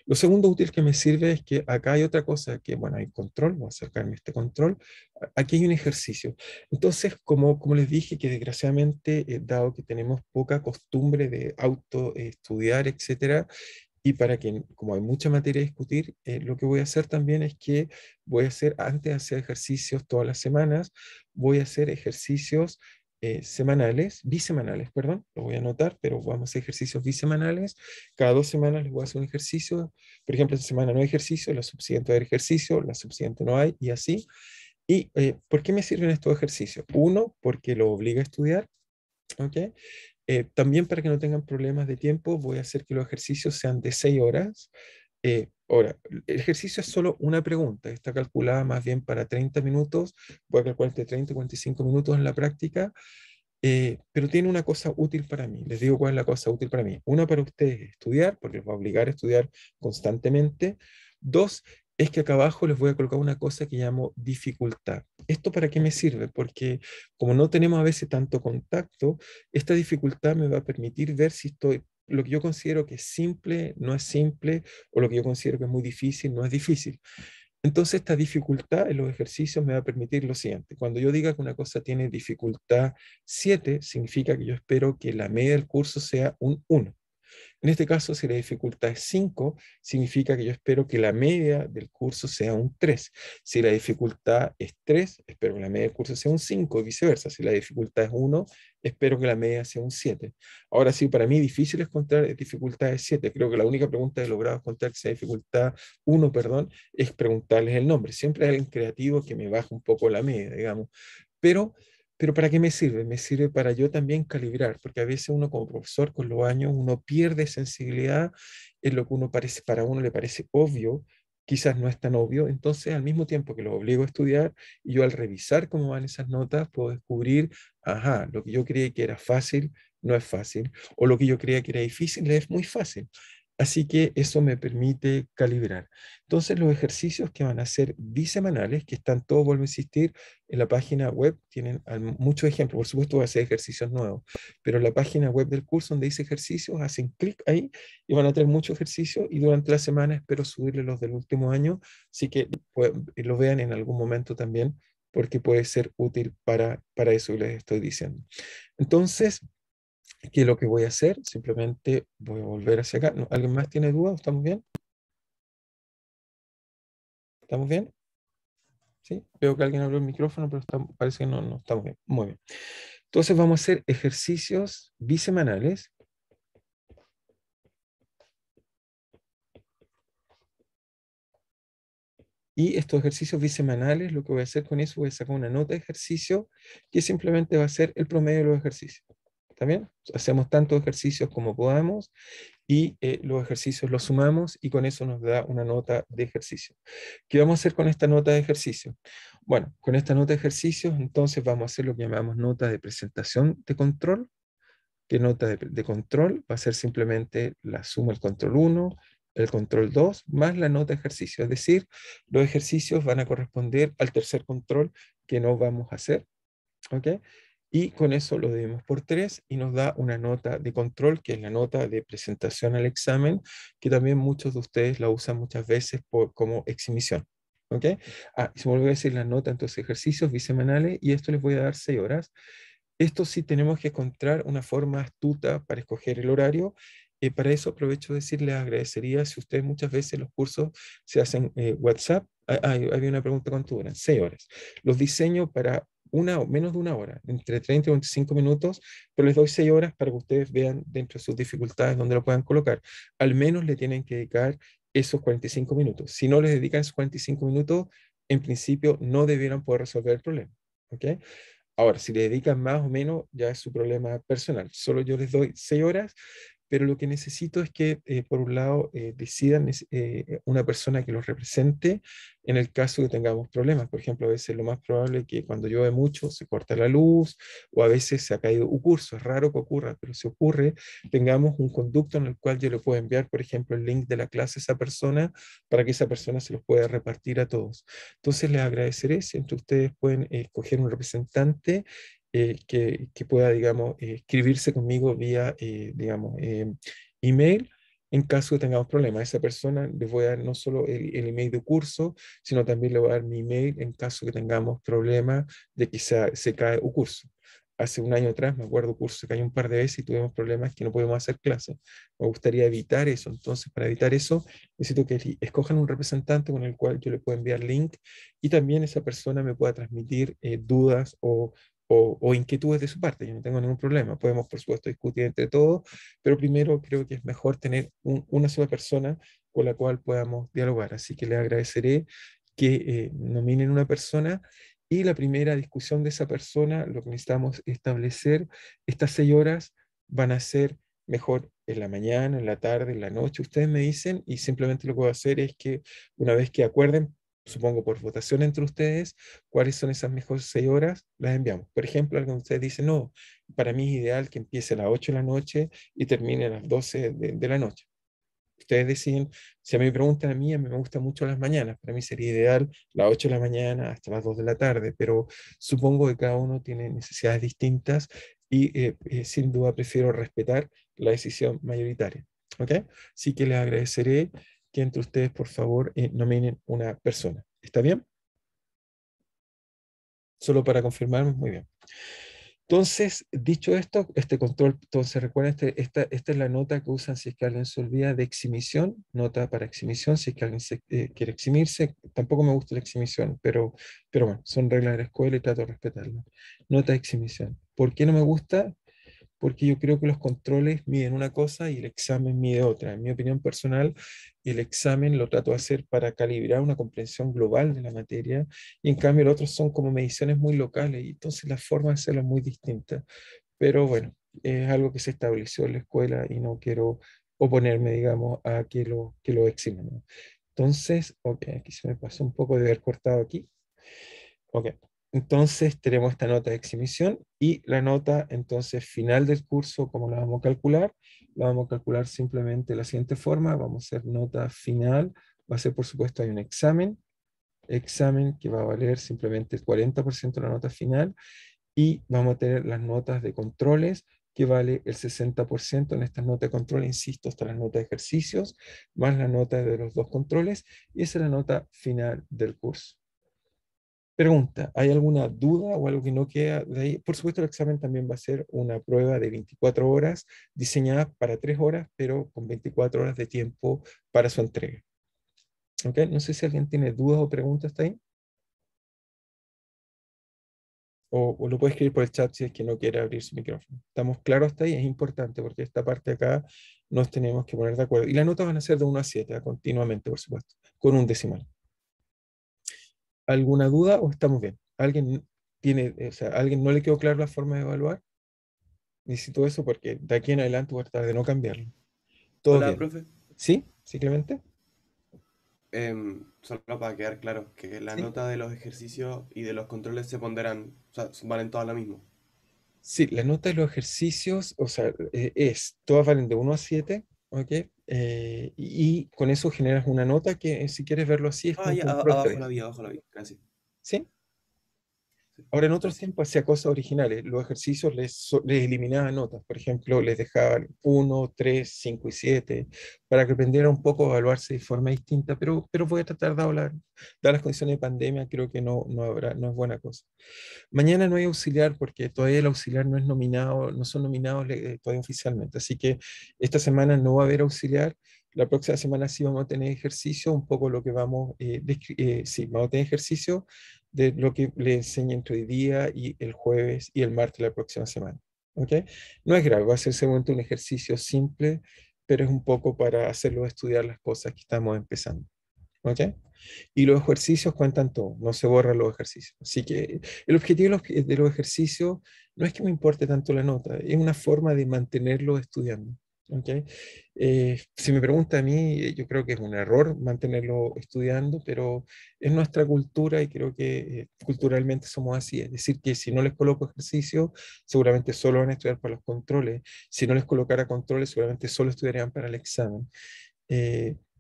Lo segundo útil que me sirve es que acá hay otra cosa que, bueno, hay control, voy a acercarme a este control, aquí hay un ejercicio. Entonces, como, como les dije, que desgraciadamente, eh, dado que tenemos poca costumbre de auto eh, estudiar, etcétera, y para que, como hay mucha materia a discutir, eh, lo que voy a hacer también es que voy a hacer, antes de hacer ejercicios todas las semanas, voy a hacer ejercicios eh, semanales, bisemanales, perdón, lo voy a anotar, pero vamos a hacer ejercicios bisemanales. Cada dos semanas les voy a hacer un ejercicio. Por ejemplo, esta semana no hay ejercicio, la subsiguiente hay ejercicio, la subsiguiente no hay, y así. ¿Y eh, por qué me sirven estos ejercicios? Uno, porque lo obliga a estudiar, ¿ok? Eh, también para que no tengan problemas de tiempo, voy a hacer que los ejercicios sean de seis horas. Eh, ahora, el ejercicio es solo una pregunta, está calculada más bien para 30 minutos, voy a calcular 30 y 45 minutos en la práctica, eh, pero tiene una cosa útil para mí. Les digo cuál es la cosa útil para mí. Una para ustedes, estudiar, porque les va a obligar a estudiar constantemente. Dos, es que acá abajo les voy a colocar una cosa que llamo dificultad. ¿Esto para qué me sirve? Porque como no tenemos a veces tanto contacto, esta dificultad me va a permitir ver si estoy, lo que yo considero que es simple no es simple, o lo que yo considero que es muy difícil no es difícil. Entonces esta dificultad en los ejercicios me va a permitir lo siguiente. Cuando yo diga que una cosa tiene dificultad 7, significa que yo espero que la media del curso sea un 1. En este caso, si la dificultad es 5, significa que yo espero que la media del curso sea un 3. Si la dificultad es 3, espero que la media del curso sea un 5 y viceversa. Si la dificultad es 1, espero que la media sea un 7. Ahora sí, para mí difícil es contar dificultades 7. Creo que la única pregunta que he logrado contar que sea dificultad 1, perdón, es preguntarles el nombre. Siempre hay alguien creativo que me baja un poco la media, digamos. Pero pero ¿para qué me sirve? Me sirve para yo también calibrar, porque a veces uno como profesor con los años uno pierde sensibilidad en lo que uno parece, para uno le parece obvio, quizás no es tan obvio, entonces al mismo tiempo que lo obligo a estudiar, yo al revisar cómo van esas notas puedo descubrir, ajá, lo que yo creía que era fácil no es fácil, o lo que yo creía que era difícil es muy fácil. Así que eso me permite calibrar. Entonces, los ejercicios que van a ser bisemanales, que están todos, vuelvo a insistir, en la página web, tienen muchos ejemplos. Por supuesto, voy a hacer ejercicios nuevos, pero la página web del curso donde dice ejercicios, hacen clic ahí y van a tener muchos ejercicios. Y durante la semana espero subirle los del último año, así que pues, eh, lo vean en algún momento también, porque puede ser útil para, para eso que les estoy diciendo. Entonces, que lo que voy a hacer, simplemente voy a volver hacia acá. ¿Alguien más tiene dudas? ¿Estamos bien? ¿Estamos bien? ¿Sí? Veo que alguien abrió el micrófono, pero parece que no, no estamos bien. Muy bien. Entonces vamos a hacer ejercicios bisemanales. Y estos ejercicios bisemanales, lo que voy a hacer con eso, voy a sacar una nota de ejercicio que simplemente va a ser el promedio de los ejercicios también Hacemos tantos ejercicios como podamos y eh, los ejercicios los sumamos y con eso nos da una nota de ejercicio. ¿Qué vamos a hacer con esta nota de ejercicio? Bueno, con esta nota de ejercicio entonces vamos a hacer lo que llamamos nota de presentación de control. ¿Qué nota de, control? Va a ser simplemente la suma del control 1, el control 2, más la nota de ejercicio. Es decir, los ejercicios van a corresponder al tercer control que no vamos a hacer. ¿Ok? Y con eso lo debemos por tres, y nos da una nota de control, que es la nota de presentación al examen, que también muchos de ustedes la usan muchas veces por, como exhibición. ¿Ok? Ah, se vuelve a decir la nota entonces ejercicios bisemanales y esto les voy a dar seis horas. Esto sí tenemos que encontrar una forma astuta para escoger el horario y eh, para eso aprovecho de agradecería si ustedes muchas veces los cursos se hacen eh, WhatsApp. Ah, ah, había una pregunta, ¿cuánto duran? Seis horas. Los diseño para una, menos de una hora, entre 30 y 25 minutos, pero les doy 6 horas para que ustedes vean dentro de sus dificultades dónde lo puedan colocar. Al menos le tienen que dedicar esos 45 minutos. Si no les dedican esos 45 minutos, en principio no debieran poder resolver el problema. ¿okay? Ahora, si le dedican más o menos, ya es su problema personal. Solo yo les doy 6 horas pero lo que necesito es que, eh, por un lado, eh, decidan eh, una persona que los represente en el caso que tengamos problemas. Por ejemplo, a veces lo más probable es que cuando llueve mucho se corta la luz o a veces se ha caído un curso. Es raro que ocurra, pero si ocurre, tengamos un conducto en el cual yo le puedo enviar, por ejemplo, el link de la clase a esa persona para que esa persona se los pueda repartir a todos. Entonces, les agradeceré si ustedes pueden escoger un representante eh, que, pueda, digamos, eh, escribirse conmigo vía, eh, digamos, email. En caso que tengamos problemas, a esa persona les voy a dar no solo el, email de curso, sino también le voy a dar mi email en caso que tengamos problemas de que se, cae un curso hace un año atrás, me acuerdo, curso se cayó un par de veces y tuvimos problemas que no pudimos hacer clases. Me gustaría evitar eso. Entonces, para evitar eso, necesito que escojan un representante con el cual yo le pueda enviar link y también esa persona me pueda transmitir dudas o o, inquietudes de su parte. Yo no tengo ningún problema. Podemos, por supuesto, discutir entre todos, pero primero creo que es mejor tener una sola persona con la cual podamos dialogar. Así que le agradeceré que eh, nominen una persona y la primera discusión de esa persona, lo que necesitamos establecer, estas seis horas van a ser mejor en la mañana, en la tarde, en la noche, ustedes me dicen y simplemente lo que voy a hacer es que una vez que acuerden supongo por votación entre ustedes, cuáles son esas mejores seis horas, las enviamos. Por ejemplo, alguien de ustedes dice, no, para mí es ideal que empiece a las 8 de la noche y termine a las 12 de, la noche. Ustedes deciden, si a mí me preguntan a mí, a mí me gustan mucho las mañanas, para mí sería ideal las 8 de la mañana hasta las 2 de la tarde, pero supongo que cada uno tiene necesidades distintas y eh, eh, sin duda prefiero respetar la decisión mayoritaria. ¿ok? Así que les agradeceré que entre ustedes, por favor, eh, nominen una persona. ¿Está bien? Solo para confirmar, muy bien. Entonces, dicho esto, este control, entonces recuerden, este, esta, esta es la nota que usan si es que alguien se olvida de exhibición, nota para exhibición, si es que alguien eh, quiere eximirse. tampoco me gusta la exhibición, pero, pero bueno, son reglas de la escuela y trato de respetarlas. Nota de exhibición. ¿Por qué no me gusta? porque yo creo que los controles miden una cosa y el examen mide otra. En mi opinión personal, el examen lo trato de hacer para calibrar una comprensión global de la materia y en cambio los otros son como mediciones muy locales y entonces la forma de hacerlo es muy distinta. Pero bueno, es algo que se estableció en la escuela y no quiero oponerme, digamos, a que lo, que lo eximen. Entonces, ok, aquí se me pasó un poco de haber cortado aquí. Ok, entonces tenemos esta nota de exhibición y la nota entonces final del curso, ¿cómo la vamos a calcular? La vamos a calcular simplemente de la siguiente forma, vamos a hacer nota final, va a ser por supuesto hay un examen, examen que va a valer simplemente el 40% de la nota final y vamos a tener las notas de controles que vale el 60% en esta nota de control, insisto, hasta las notas de ejercicios, más la nota de los dos controles, y esa es la nota final del curso. Pregunta, ¿hay alguna duda o algo que no queda de ahí? Por supuesto, el examen también va a ser una prueba de 24 horas, diseñada para 3 horas, pero con 24 horas de tiempo para su entrega. ¿Ok? No sé si alguien tiene dudas o preguntas hasta ahí. O, lo puede escribir por el chat si es que no quiere abrir su micrófono. ¿Estamos claros hasta ahí? Es importante porque esta parte acá nos tenemos que poner de acuerdo. Y las notas van a ser de 1 a 7 continuamente, por supuesto, con un decimal alguna duda o estamos bien? ¿Alguien tiene, alguien no le quedó claro la forma de evaluar? Necesito eso porque de aquí en adelante voy a tratar de no cambiarlo. ¿Todo Hola, bien? profe. ¿Sí? simplemente em, solo para quedar claro, que la nota de los ejercicios y de los controles se ponderan, o sea, valen todas lo mismo Sí, la nota de los ejercicios, o sea, eh, es, todas valen de 1 a 7, ¿ok? Eh, y con eso generas una nota que si quieres verlo así es... Ah, ya, abajo la vi, abajo la vi, casi. ¿Sí? Ahora, en otros tiempos hacía cosas originales. Los ejercicios les, les eliminaba notas. Por ejemplo, les dejaban 1, 3, 5 y 7 para que aprendieran un poco a evaluarse de forma distinta. Pero, pero voy a tratar de hablar. Dadas las condiciones de pandemia, creo que no, no, habrá, no es buena cosa. Mañana no hay auxiliar porque todavía el auxiliar no es nominado, no son nominados todavía oficialmente. Así que esta semana no va a haber auxiliar la próxima semana sí vamos a tener ejercicio, un poco lo que vamos, eh, eh sí, vamos a tener ejercicio, de lo que le enseñe entre hoy día y el jueves y el martes de la próxima semana. ¿okay? No es grave, va a ser seguramente un ejercicio simple, pero es un poco para hacerlo estudiar las cosas que estamos empezando. ¿okay? Y los ejercicios cuentan todo, no se borran los ejercicios. Así que el objetivo de los ejercicios no es que me importe tanto la nota, es una forma de mantenerlo estudiando. Eh, si me pregunta a mí, eh, yo creo que es un error mantenerlo estudiando, pero es nuestra cultura y creo que eh, culturalmente somos así. Es decir, que si no les coloco ejercicio, seguramente solo van a estudiar para los controles. Si no les colocara controles, seguramente solo estudiarían para el examen.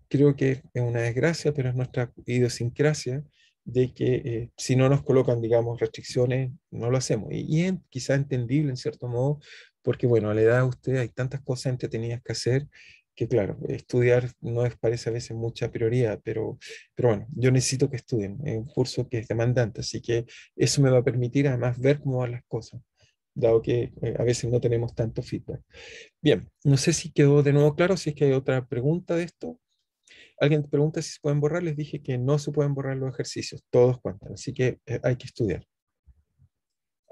creo que es una desgracia, pero es nuestra idiosincrasia de que si no nos colocan, digamos, restricciones, no lo hacemos. Y, y quizá entendible en cierto modo, porque bueno, a la edad de usted hay tantas cosas entretenidas que hacer que claro, estudiar no es, parece a veces mucha prioridad, pero, pero bueno, yo necesito que estudien, es un curso que es demandante, así que eso me va a permitir además ver cómo van las cosas, dado que eh, a veces no tenemos tanto feedback. Bien, no sé si quedó de nuevo claro, si es que hay otra pregunta de esto. Alguien pregunta si se pueden borrar, les dije que no se pueden borrar los ejercicios, todos cuentan, así que eh, hay que estudiar.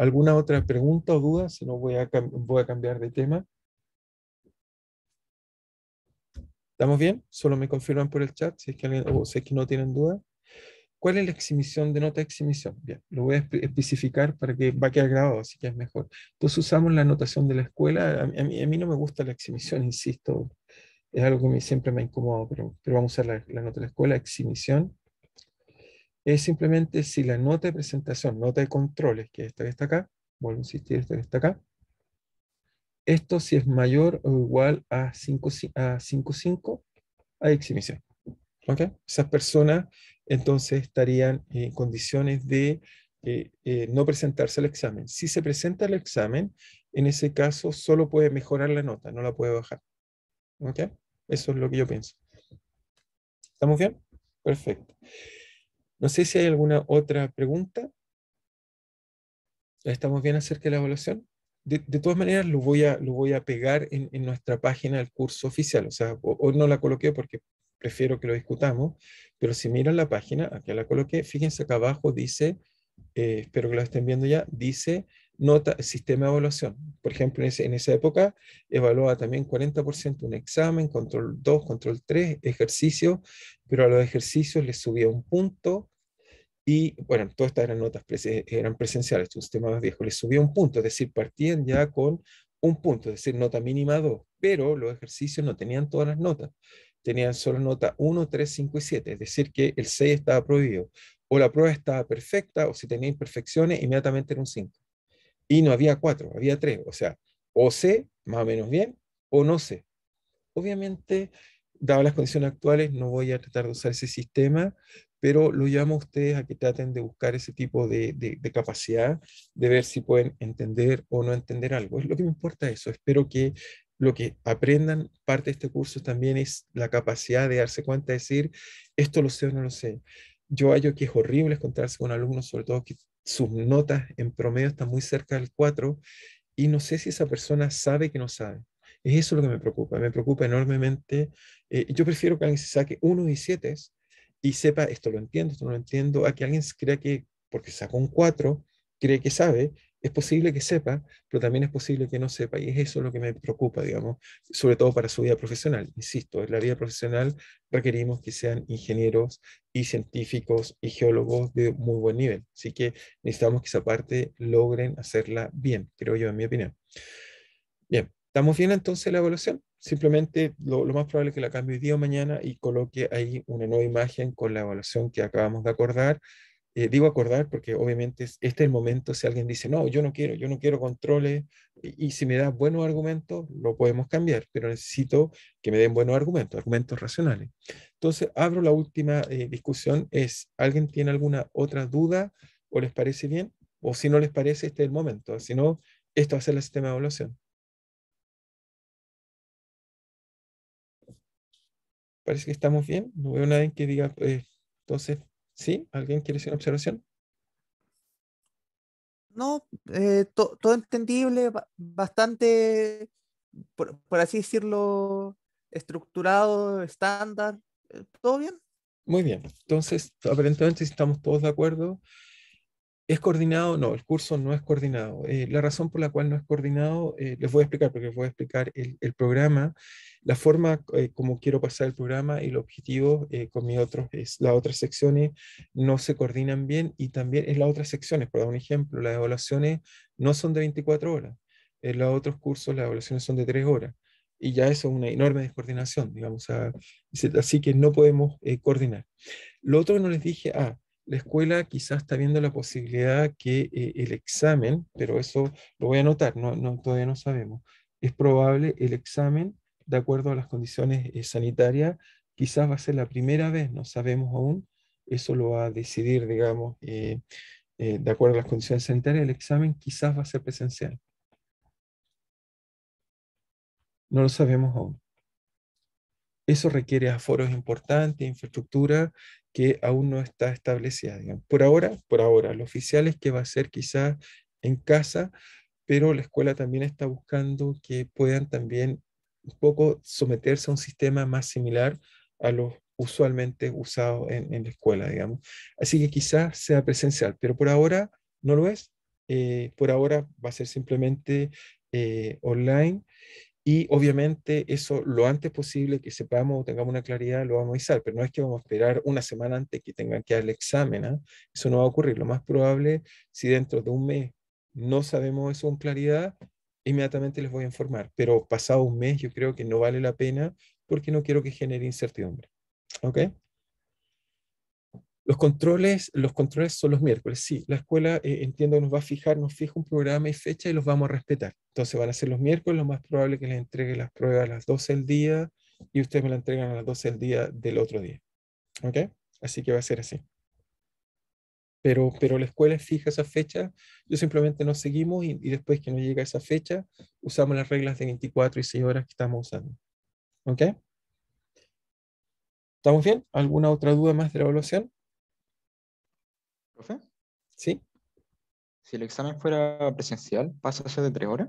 ¿Alguna otra pregunta o duda? Si no, voy a, voy a cambiar de tema. ¿Estamos bien? Solo me confirman por el chat si es que, alguien, o que no tienen duda. ¿Cuál es la exhibición de nota de exhibición? Bien, lo voy a especificar para que va a quedar grabado, así que es mejor. Entonces usamos la notación de la escuela. A mí, no me gusta la exhibición, insisto. Es algo que siempre me ha incomodado, pero, pero vamos a usar la, la, nota de la escuela, exhibición es simplemente si la nota de presentación, nota de controles, que es esta que está acá, vuelvo a insistir, esta que está acá, esto si es mayor o igual a 5.5, a hay exhibición. Esas personas entonces estarían en condiciones de eh, eh, no presentarse al examen. Si se presenta al examen, en ese caso solo puede mejorar la nota, no la puede bajar. ¿Ok? Eso es lo que yo pienso. ¿Estamos bien? Perfecto. No sé si hay alguna otra pregunta. Estamos bien acerca de la evaluación. De, todas maneras, lo voy a, lo voy a pegar en, nuestra página del curso oficial. O sea, hoy no la coloqué porque prefiero que lo discutamos, pero si miran la página, aquí la coloqué, fíjense acá abajo dice, eh, espero que lo estén viendo ya, dice nota, sistema de evaluación. Por ejemplo, en, en esa época evaluaba también 40% un examen, control 2, control 3, ejercicio, pero a los ejercicios les subía un punto, y bueno, todas estas eran notas presenciales, eran presenciales, sistema viejo. viejo les subía un punto, es decir, partían ya con un punto, es decir, nota mínima 2, pero los ejercicios no tenían todas las notas, tenían solo nota 1, 3, 5 y 7, es decir, que el 6 estaba prohibido, o la prueba estaba perfecta, o si tenía imperfecciones, inmediatamente era un 5. Y no había 4, había 3, o sea, o sé más o menos bien, o no sé. Obviamente, dadas las condiciones actuales, no voy a tratar de usar ese sistema, pero lo llamo a ustedes a que traten de buscar ese tipo de, de, capacidad de ver si pueden entender o no entender algo. Es lo que me importa eso. Espero que lo que aprendan parte de este curso también es la capacidad de darse cuenta, de decir, esto lo sé o no lo sé. Yo hallo que es horrible encontrarse con alumnos, sobre todo que sus notas en promedio están muy cerca del 4 y no sé si esa persona sabe que no sabe. Es eso lo que me preocupa. Me preocupa enormemente. Eh, yo prefiero que alguien se saque 1 y 7 y sepa, esto lo entiendo, esto no lo entiendo, a que alguien crea que, porque sacó un 4, cree que sabe, es posible que sepa, pero también es posible que no sepa, y es eso lo que me preocupa, digamos, sobre todo para su vida profesional. Insisto, en la vida profesional requerimos que sean ingenieros y científicos y geólogos de muy buen nivel, así que necesitamos que esa parte logren hacerla bien, creo yo, en mi opinión. Bien, ¿Estamos bien entonces la evaluación? Simplemente lo, más probable es que la cambie hoy día o mañana y coloque ahí una nueva imagen con la evaluación que acabamos de acordar. Eh, digo acordar porque obviamente este es el momento si alguien dice, no, yo no quiero, yo no quiero controles y, si me da buenos argumentos, lo podemos cambiar, pero necesito que me den buenos argumentos, argumentos racionales. Entonces, abro la última eh, discusión, es, ¿alguien tiene alguna otra duda o les parece bien? O si no les parece, este es el momento, si no, esto va a ser el sistema de evaluación. Parece que estamos bien. No veo nadie que diga, eh, entonces, ¿sí? ¿Alguien quiere hacer una observación? No, eh, todo entendible, bastante, por, así decirlo, estructurado, estándar, eh, todo bien. Muy bien, entonces aparentemente estamos todos de acuerdo. ¿Es coordinado? No, el curso no es coordinado. Eh, la razón por la cual no es coordinado, eh, les voy a explicar, porque les voy a explicar el, programa, la forma eh, como quiero pasar el programa y el objetivo con mi otros, es las otras secciones no se coordinan bien y también es las otras secciones, por dar un ejemplo, las evaluaciones no son de 24 horas, en los otros cursos las evaluaciones son de 3 horas y ya eso es una enorme descoordinación, digamos, así que no podemos coordinar. Lo otro que no les dije, ah, la escuela quizás está viendo la posibilidad que eh, el examen, pero eso lo voy a anotar, no, todavía no sabemos, es probable el examen, de acuerdo a las condiciones eh, sanitarias, quizás va a ser la primera vez, no sabemos aún, eso lo va a decidir, digamos, eh, de acuerdo a las condiciones sanitarias, el examen quizás va a ser presencial. No lo sabemos aún. Eso requiere aforos importantes, infraestructura que aún no está establecida. Por ahora, por ahora, lo oficial es que va a ser quizás en casa, pero la escuela también está buscando que puedan también un poco someterse a un sistema más similar a los usualmente usados en, la escuela, digamos. Así que quizás sea presencial, pero por ahora no lo es. Eh, por ahora va a ser simplemente eh, online y obviamente eso lo antes posible que sepamos o tengamos una claridad lo vamos a avisar, pero no es que vamos a esperar una semana antes que tengan que dar el examen. ¿ah? Eso no va a ocurrir. Lo más probable, si dentro de un mes no sabemos eso con claridad, inmediatamente les voy a informar. Pero pasado un mes yo creo que no vale la pena porque no quiero que genere incertidumbre. ¿Ok? Los controles, los controles son los miércoles, sí. La escuela, eh, entiendo entiendo, nos va a fijar, nos fija un programa y fecha y los vamos a respetar. Entonces van a ser los miércoles, lo más probable que les entregue las pruebas a las 12 del día y ustedes me la entregan a las 12 del día del otro día. ¿Ok? Así que va a ser así. Pero, pero la escuela fija esa fecha, yo simplemente nos seguimos y, y después que nos llega esa fecha, usamos las reglas de 24 y 6 horas que estamos usando. ¿Ok? ¿Estamos bien? ¿Alguna otra duda más de la evaluación? Sí. Si el examen fuera presencial, ¿pasa a ser de tres horas?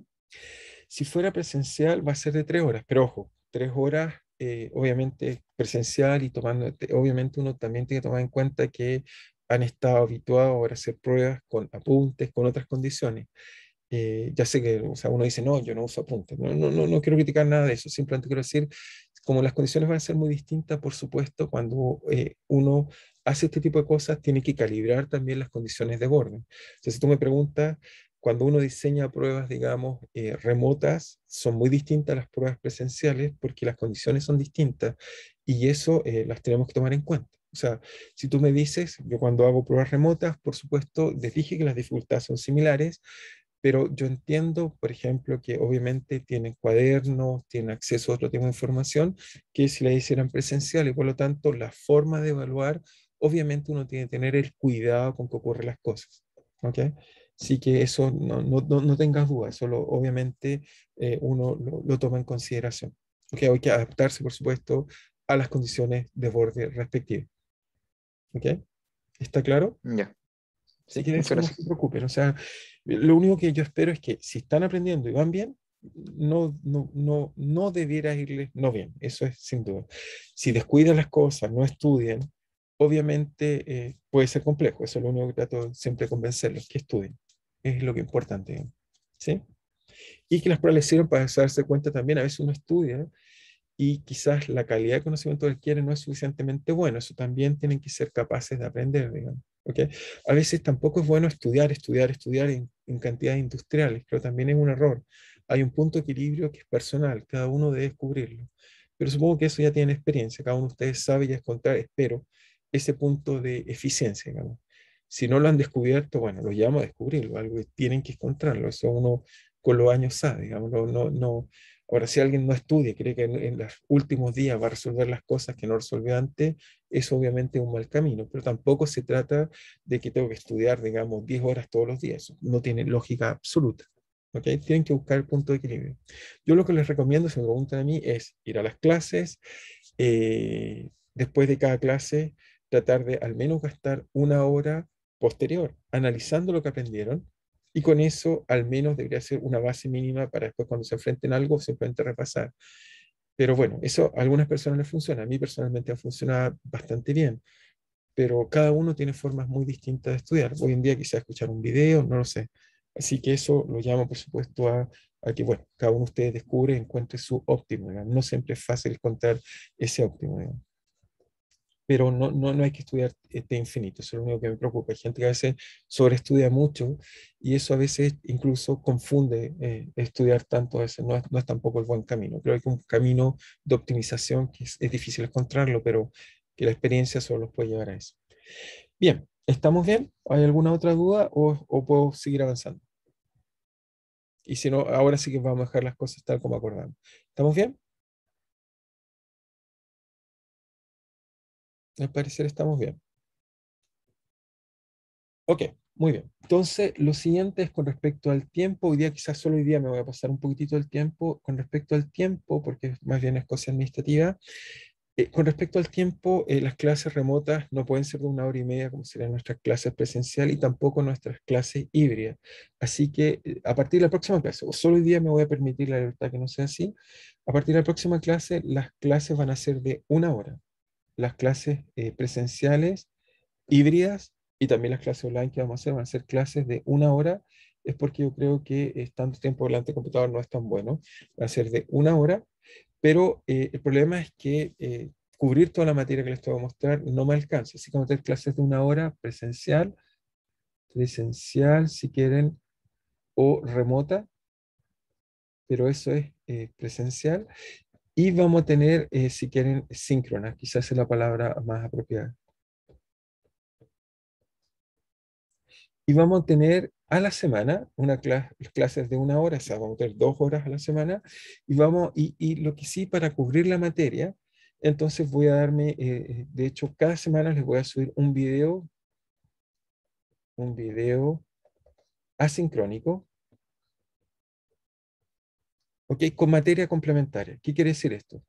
Si fuera presencial, va a ser de tres horas, pero ojo, tres horas, eh, obviamente presencial y tomando, obviamente uno también tiene que tomar en cuenta que han estado habituados a hacer pruebas con apuntes, con otras condiciones. Eh, ya sé que o sea, uno dice, no, yo no uso apuntes. No, no, no, quiero criticar nada de eso. Simplemente quiero decir, como las condiciones van a ser muy distintas, por supuesto, cuando eh, uno hace este tipo de cosas tiene que calibrar también las condiciones de orden Entonces, si tú me preguntas, cuando uno diseña pruebas, digamos, eh, remotas, son muy distintas las pruebas presenciales porque las condiciones son distintas y eso eh, las tenemos que tomar en cuenta. O sea, si tú me dices, yo cuando hago pruebas remotas, por supuesto, les dije que las dificultades son similares, pero yo entiendo, por ejemplo, que obviamente tienen cuadernos, tienen acceso a otro tipo de información que si la hicieran presencial y por lo tanto la forma de evaluar obviamente uno tiene que tener el cuidado con que ocurren las cosas. ¿ok? Así que eso no, no, no, tengas dudas, eso obviamente eh, uno lo, toma en consideración. ¿ok? Hay que adaptarse, por supuesto, a las condiciones de borde respectivas. ¿ok? ¿Está claro? Ya. Si quieren, no se preocupen. O sea, lo único que yo espero es que si están aprendiendo y van bien, no, no, no, no debiera irles no bien. Eso es sin duda. Si descuidan las cosas, no estudian, obviamente eh, puede ser complejo, eso es lo único que trato siempre de convencerlos, que estudien, es lo que es importante, ¿sí? Y que las pruebas les sirvan para darse cuenta también, a veces uno estudia y quizás la calidad de conocimiento que quiere no es suficientemente buena eso también tienen que ser capaces de aprender, digamos. ¿okay? A veces tampoco es bueno estudiar, estudiar, estudiar en, cantidades industriales, pero también es un error. Hay un punto de equilibrio que es personal, cada uno debe descubrirlo. Pero supongo que eso ya tiene experiencia, cada uno de ustedes sabe y es contrario. espero, ese punto de eficiencia, digamos. Si no lo han descubierto, bueno, los llamo a descubrirlo, algo que tienen que encontrarlo, eso uno con los años sabe, digamos, no, no, ahora si alguien no estudia, cree que en, los últimos días va a resolver las cosas que no resolvió antes, es obviamente un mal camino, pero tampoco se trata de que tengo que estudiar, digamos, 10 horas todos los días, no tiene lógica absoluta. ¿Okay? Tienen que buscar el punto de equilibrio. Yo lo que les recomiendo, si me preguntan a mí, es ir a las clases, eh, después de cada clase, tratar de al menos gastar una hora posterior analizando lo que aprendieron y con eso al menos debería ser una base mínima para después cuando se enfrenten a algo simplemente repasar. Pero bueno, eso a algunas personas les funciona, a mí personalmente ha funcionado bastante bien, pero cada uno tiene formas muy distintas de estudiar. Hoy en día quizás escuchar un video, no lo sé. Así que eso lo llamo por supuesto a, que bueno, cada uno de ustedes descubre, encuentre su óptimo. No siempre es fácil encontrar ese óptimo pero no, no, no hay que estudiar este infinito, eso es lo único que me preocupa. Hay gente que a veces sobreestudia mucho y eso a veces incluso confunde eh, estudiar tanto, a veces no es, no tampoco el buen camino. Creo que un camino de optimización que es, difícil encontrarlo, pero que la experiencia solo los puede llevar a eso. Bien, ¿estamos bien? ¿Hay alguna otra duda o, o puedo seguir avanzando? Y si no, ahora sí que vamos a dejar las cosas tal como acordamos. ¿Estamos bien? Al parecer estamos bien. Ok, muy bien. Entonces, lo siguiente es con respecto al tiempo. Hoy día, quizás solo hoy día me voy a pasar un poquitito del tiempo. Con respecto al tiempo, porque más bien es cosa administrativa. Eh, con respecto al tiempo, eh, las clases remotas no pueden ser de una hora y media como serían nuestras clases presenciales y tampoco nuestras clases híbridas. Así que eh, a partir de la próxima clase, o solo hoy día me voy a permitir la libertad que no sea así, a partir de la próxima clase las clases van a ser de una hora las clases eh, presenciales, híbridas y también las clases online que vamos a hacer, van a ser clases de una hora, es porque yo creo que estando tanto tiempo delante del computador no es tan bueno, va a ser de una hora, pero eh, el problema es que eh, cubrir toda la materia que les voy a mostrar no me alcanza, así que vamos a tener clases de una hora presencial, presencial si quieren, o remota, pero eso es presencial. Y vamos a tener, eh, si quieren, síncrona, quizás es la palabra más apropiada. Y vamos a tener a la semana una clase, clases de una hora, o sea, vamos a tener dos horas a la semana. Y, vamos, y, lo que sí, para cubrir la materia, entonces voy a darme, eh, eh, de hecho, cada semana les voy a subir un video, un video asincrónico ¿ok? Con materia complementaria. ¿Qué quiere decir esto?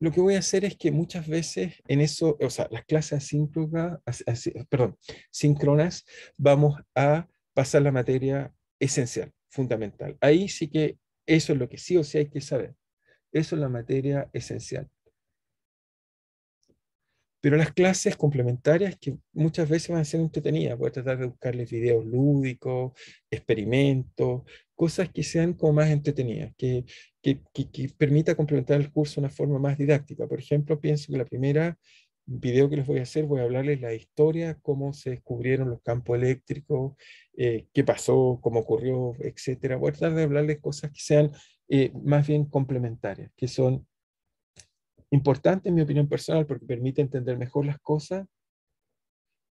Lo que voy a hacer es que muchas veces en eso, o sea, las clases asíncronas, síncronas, vamos a pasar la materia esencial, fundamental. Ahí sí que eso es lo que sí o sí hay que saber. Eso es la materia esencial pero las clases complementarias que muchas veces van a ser entretenidas, voy a tratar de buscarles videos lúdicos, experimentos, cosas que sean como más entretenidas, que, permita complementar el curso de una forma más didáctica. Por ejemplo, pienso que la primera video que les voy a hacer, voy a hablarles la historia, cómo se descubrieron los campos eléctricos, eh, qué pasó, cómo ocurrió, etcétera. Voy a tratar de hablarles cosas que sean eh, más bien complementarias, que son importante en mi opinión personal porque permite entender mejor las cosas.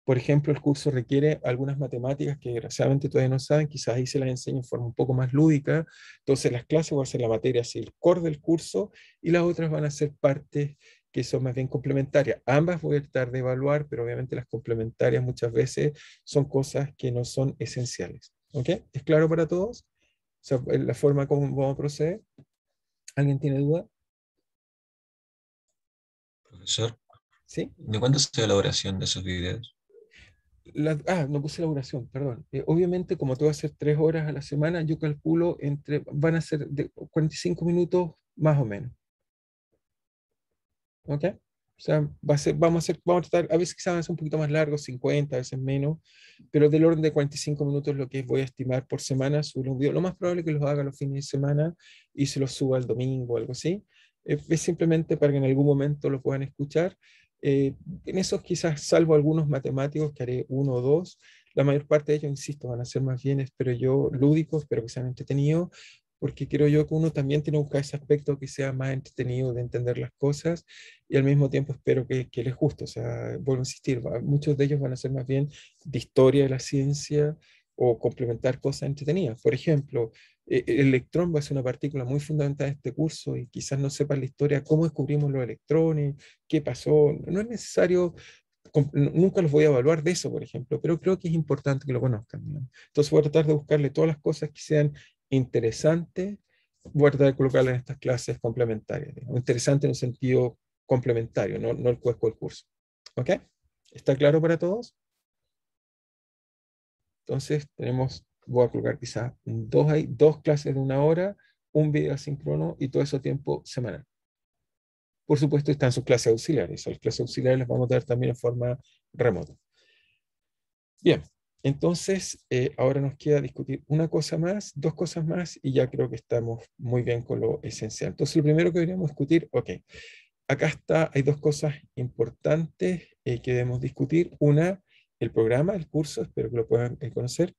Por ejemplo, el curso requiere algunas matemáticas que desgraciadamente todavía no saben, quizás ahí se las enseño en forma un poco más lúdica. Entonces las clases van a ser la materia así, el core del curso, y las otras van a ser partes que son más bien complementarias. Ambas voy a tratar de evaluar, pero obviamente las complementarias muchas veces son cosas que no son esenciales. ¿Ok? ¿Es claro para todos? O sea, la forma como vamos a proceder. ¿Alguien tiene duda? ¿Sí? ¿De cuánto es la duración de esos videos? ah, no puse la duración, perdón. Eh, obviamente, como te va a hacer tres horas a la semana, yo calculo entre, van a ser de 45 minutos más o menos. ¿Ok? O sea, va a ser, vamos a hacer, vamos a tratar, a veces quizás van a ser un poquito más largos, 50, a veces menos, pero del orden de 45 minutos lo que voy a estimar por semana, subir un video. Lo más probable es que los haga los fines de semana y se los suba el domingo o algo así es simplemente para que en algún momento lo puedan escuchar. Eh, en esos quizás, salvo algunos matemáticos, que haré uno o dos, la mayor parte de ellos, insisto, van a ser más bien, espero yo, lúdicos, pero que sean entretenidos, porque creo yo que uno también tiene que buscar ese aspecto que sea más entretenido de entender las cosas y al mismo tiempo espero que, que les guste. O sea, vuelvo a insistir, muchos de ellos van a ser más bien de historia de la ciencia o complementar cosas entretenidas. Por ejemplo, e-, e-, el electrón va a ser una partícula muy fundamental de este curso y quizás no sepan la historia, cómo descubrimos los electrones, qué pasó. No es necesario, nunca los voy a evaluar de eso, por ejemplo, pero creo que es importante que lo conozcan. Entonces voy a tratar de buscarle todas las cosas que sean interesantes, voy a tratar de colocarlas en estas clases complementarias. o Interesante en un sentido complementario, no, el cuesco del curso. ¿Ok? ¿Está claro para todos? Entonces tenemos voy a colocar quizás dos, clases de una hora, un video asíncrono y todo eso tiempo semanal. Por supuesto, están sus clases auxiliares. Las clases auxiliares las vamos a dar también en forma remota. Bien, entonces eh, ahora nos queda discutir una cosa más, dos cosas más, y ya creo que estamos muy bien con lo esencial. Entonces, lo primero que deberíamos discutir, ok, acá está, hay dos cosas importantes eh, que debemos discutir. Una, el programa, el curso, espero que lo puedan eh, conocer.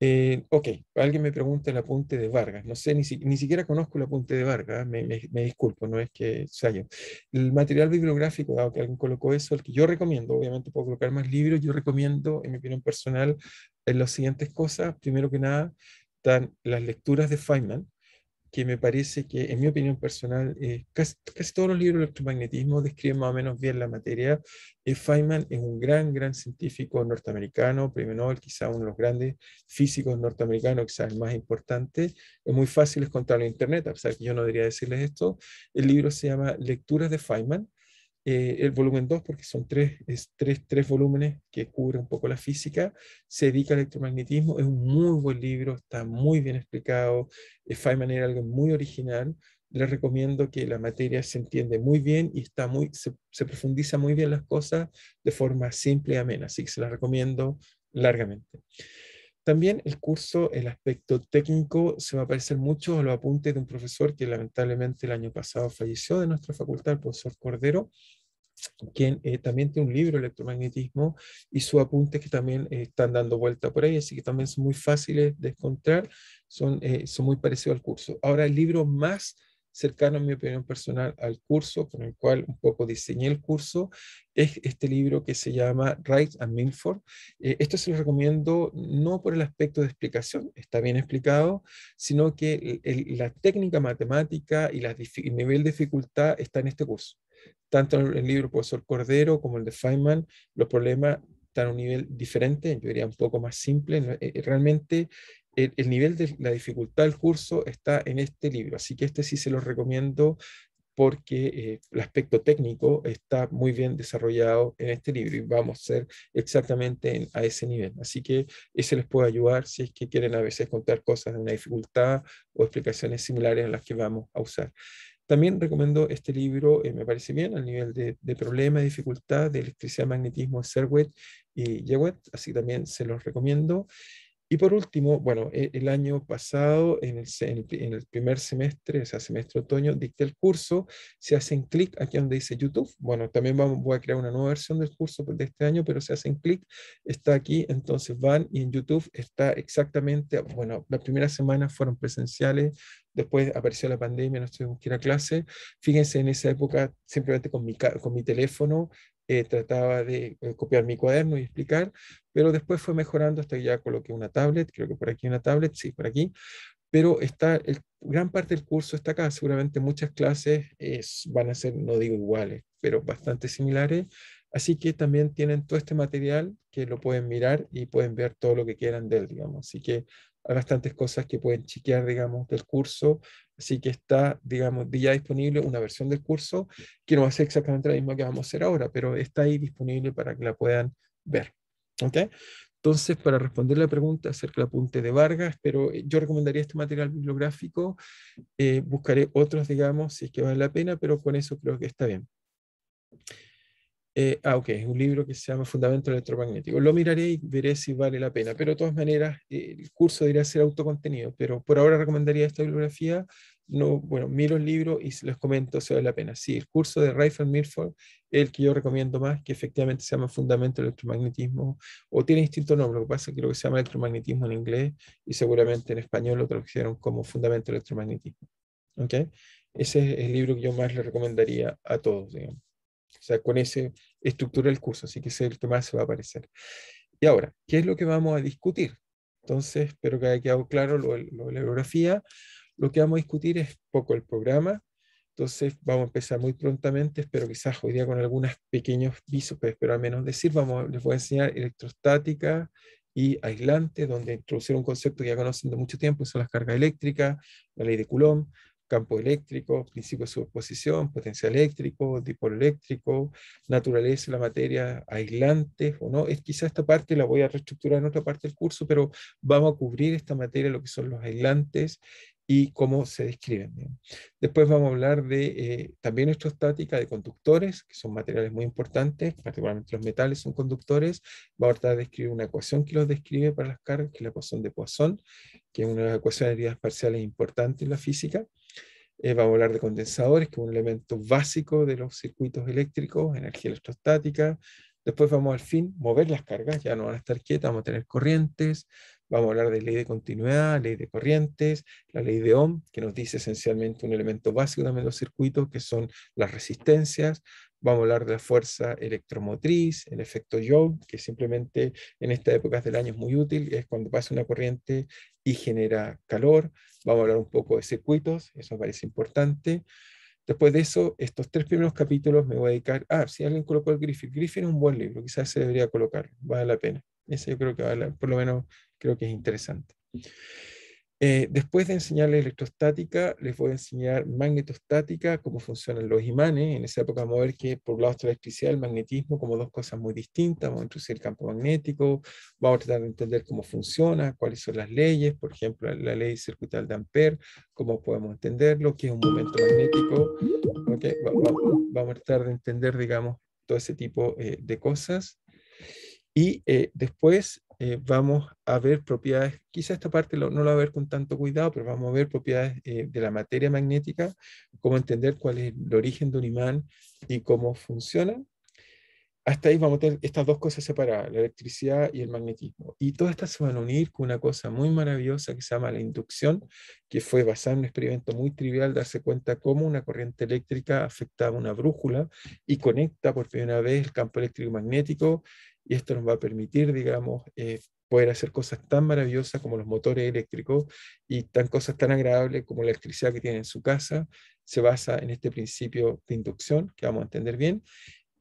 Eh, ok, alguien me pregunta el apunte de Vargas. No sé, ni, ni siquiera conozco el apunte de Vargas, me, me, disculpo, no es que o sea, El material bibliográfico, dado que alguien colocó eso, el que yo recomiendo, obviamente puedo colocar más libros, yo recomiendo, en mi opinión personal, eh, las siguientes cosas. Primero que nada, están las lecturas de Feynman, que me parece que, en mi opinión personal, eh, casi, todos los libros de electromagnetismo describen más o menos bien la materia. Eh, Feynman es un gran, gran científico norteamericano, primero Nobel, quizá uno de los grandes físicos norteamericanos, quizá el más importante. Es muy fácil encontrarlo en Internet, a pesar que yo no debería decirles esto. El libro se llama Lecturas de Feynman eh, el volumen 2, porque son tres, es tres, tres, volúmenes que cubre un poco la física, se dedica al electromagnetismo, es un muy buen libro, está muy bien explicado, es eh, Feynman era algo muy original, les recomiendo que la materia se entiende muy bien y está muy, se, profundiza muy bien las cosas de forma simple y amena, así que se las recomiendo largamente. También el curso, el aspecto técnico, se va a parecer mucho a los apuntes de un profesor que lamentablemente el año pasado falleció de nuestra facultad, el profesor Cordero, quien eh, también tiene un libro, Electromagnetismo, y sus apuntes que también eh, están dando vuelta por ahí, así que también son muy fáciles de encontrar, son, eh, son muy parecidos al curso. Ahora, el libro más cercano, en mi opinión personal, al curso, con el cual un poco diseñé el curso, es este libro que se llama Wright and Milford. esto se lo recomiendo no por el aspecto de explicación, está bien explicado, sino que la técnica matemática y, el nivel de dificultad está en este curso tanto en el libro del profesor Cordero como el de Feynman, los problemas están a un nivel diferente, yo diría un poco más simple. Eh, eh, realmente el, nivel de la dificultad del curso está en este libro, así que este sí se lo recomiendo porque eh, el aspecto técnico está muy bien desarrollado en este libro y vamos a ser exactamente a ese nivel. Así que ese les puede ayudar si es que quieren a veces contar cosas de una dificultad o explicaciones similares a las que vamos a usar. También recomiendo este libro, eh, me parece bien, al nivel de, de problema y dificultad de electricidad, magnetismo, Serwet y Jewett, así también se los recomiendo. Y por último, bueno, e, el año pasado, en el, en el, primer semestre, o sea, semestre otoño, dicté el curso. se hacen clic aquí donde dice YouTube, bueno, también vamos, voy a crear una nueva versión del curso de este año, pero se hacen clic, está aquí. Entonces van y en YouTube está exactamente, bueno, las primeras semanas fueron presenciales, Después apareció la pandemia, no tuvimos que ir a clase. Fíjense, en esa época, simplemente con mi, con mi teléfono, eh, trataba de eh, copiar mi cuaderno y explicar, pero después fue mejorando hasta que ya coloqué una tablet, creo que por aquí una tablet, sí, por aquí, pero está, el, gran parte del curso está acá, seguramente muchas clases eh, van a ser, no digo iguales, pero bastante similares, así que también tienen todo este material que lo pueden mirar y pueden ver todo lo que quieran de él, digamos, así que hay bastantes cosas que pueden chequear, digamos, del curso. Así que está, digamos, ya disponible una versión del curso que no va a ser exactamente la misma que vamos a hacer ahora, pero está ahí disponible para que la puedan ver. Entonces, para responder la pregunta acerca del apunte de Vargas, pero eh, yo recomendaría este material bibliográfico. Eh, buscaré otros, digamos, si es que vale la pena, pero con eso creo que está bien. Eh, ah, ok, es un libro que se llama Fundamento Electromagnético. Lo miraré y veré si vale la pena, pero de todas maneras eh, el curso debería ser autocontenido, pero por ahora recomendaría esta bibliografía. No, bueno, miro el libro y les comento si vale la pena. Sí, el curso de Mirford Milford, el que yo recomiendo más, que efectivamente se llama Fundamento Electromagnetismo, o tiene distinto nombre, lo que pasa es que creo que se llama electromagnetismo en inglés y seguramente en español lo tradujeron como Fundamento Electromagnetismo. Okay, Ese es el libro que yo más le recomendaría a todos, digamos sea, con ese estructura del curso, así que ese tema se va a aparecer. Y ahora, ¿qué es lo que vamos a discutir? Entonces, espero que haya quedado claro lo, la biografía. Lo que vamos a discutir es poco el programa, entonces vamos a empezar muy prontamente, espero quizás hoy día con algunos pequeños visos, pero al menos decir, vamos, les voy a enseñar electrostática y aislante, donde introducir un concepto que ya conocen de mucho tiempo, son las cargas eléctricas, la ley de Coulomb, campo eléctrico, principio de superposición, potencial eléctrico, dipolo eléctrico, naturaleza, de la materia, aislantes o no. Es, quizá esta parte la voy a reestructurar en otra parte del curso, pero vamos a cubrir esta materia, lo que son los aislantes y cómo se describen. Después vamos a hablar de eh, también electrostática, de conductores, que son materiales muy importantes, particularmente los metales son conductores. Vamos a tratar de describir una ecuación que los describe para las cargas, que es la ecuación de Poisson, que es una de las ecuaciones de heridas parciales importantes en la física. Eh, vamos a hablar de condensadores, que es un elemento básico de los circuitos eléctricos, energía electrostática. Después vamos al fin, mover las cargas, ya no van a estar quietas, vamos a tener corrientes. Vamos a hablar de ley de continuidad, ley de corrientes, la ley de Ohm, que nos dice esencialmente un elemento básico también de los circuitos, que son las resistencias. Vamos a hablar de la fuerza electromotriz, el efecto Joule, que simplemente en estas épocas del año es muy útil, es cuando pasa una corriente y genera calor. Vamos a hablar un poco de circuitos, eso me parece importante. Después de eso, estos tres primeros capítulos me voy a dedicar. Ah, si alguien colocó el Griffin, Griffith es un buen libro, quizás se debería colocar, vale la pena. Ese yo creo que vale, por lo menos creo que es interesante. Eh, después de enseñarles electrostática, les voy a enseñar magnetostática, cómo funcionan los imanes. En esa época vamos a ver que por un lado está la electricidad el magnetismo como dos cosas muy distintas. Vamos a introducir el campo magnético, vamos a tratar de entender cómo funciona, cuáles son las leyes, por ejemplo, la ley circuital de Ampere, cómo podemos entenderlo, qué es un momento magnético. vamos a tratar de entender, digamos, todo ese tipo eh, de cosas. Y eh, después eh, vamos a ver propiedades, quizá esta parte no la va a ver con tanto cuidado, pero vamos a ver propiedades eh, de la materia magnética, cómo entender cuál es el origen de un imán y cómo funciona. Hasta ahí vamos a tener estas dos cosas separadas, la electricidad y el magnetismo. Y todas estas se van a unir con una cosa muy maravillosa que se llama la inducción, que fue basada en un experimento muy trivial, darse cuenta cómo una corriente eléctrica afectaba una brújula y conecta por primera vez el campo eléctrico magnético y esto nos va a permitir, digamos, eh, poder hacer cosas tan maravillosas como los motores eléctricos y tan cosas tan agradables como la electricidad que tiene en su casa, se basa en este principio de inducción que vamos a entender bien.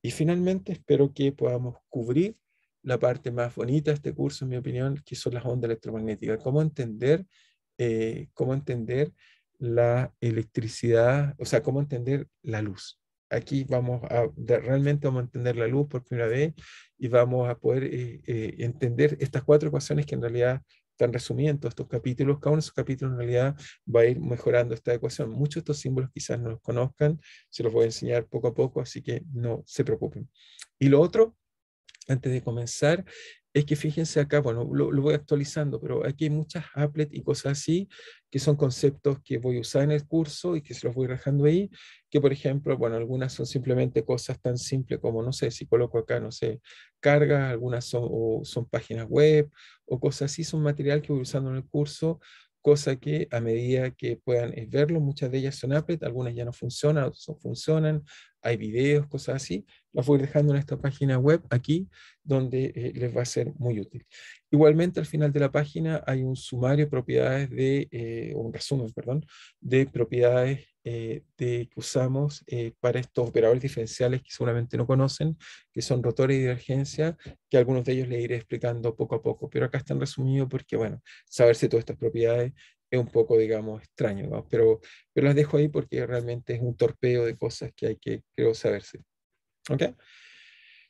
Y finalmente espero que podamos cubrir la parte más bonita de este curso, en mi opinión, que son las ondas electromagnéticas, cómo entender, eh, cómo entender la electricidad, o sea, cómo entender la luz aquí vamos a realmente vamos a entender la luz por primera vez y vamos a poder eh, eh, entender estas cuatro ecuaciones que en realidad están resumiendo estos capítulos. Cada uno de esos capítulos en realidad va a ir mejorando esta ecuación. Muchos de estos símbolos quizás no los conozcan, se los voy a enseñar poco a poco, así que no se preocupen. Y lo otro, antes de comenzar, es que fíjense acá, bueno, lo, voy actualizando, pero aquí hay muchas applets y cosas así, que son conceptos que voy a usar en el curso y que se los voy dejando ahí, que por ejemplo, bueno, algunas son simplemente cosas tan simples como, no sé, si coloco acá, no sé, carga, algunas son, son páginas web o cosas así, son material que voy usando en el curso cosa que a medida que puedan eh, verlo, muchas de ellas son applet, algunas ya no funcionan, otras funcionan, hay videos, cosas así, las voy dejando en esta página web aquí, donde eh, les va a ser muy útil. Igualmente, al final de la página hay un sumario de propiedades de, eh, un resumen, perdón, de propiedades eh, de, que usamos eh, para estos operadores diferenciales que seguramente no conocen, que son rotores y divergencia, que algunos de ellos les iré explicando poco a poco, pero acá están resumidos porque, bueno, saberse todas estas propiedades es un poco, digamos, extraño, pero, pero las dejo ahí porque realmente es un torpeo de cosas que hay que, creo, saberse. ¿Ok?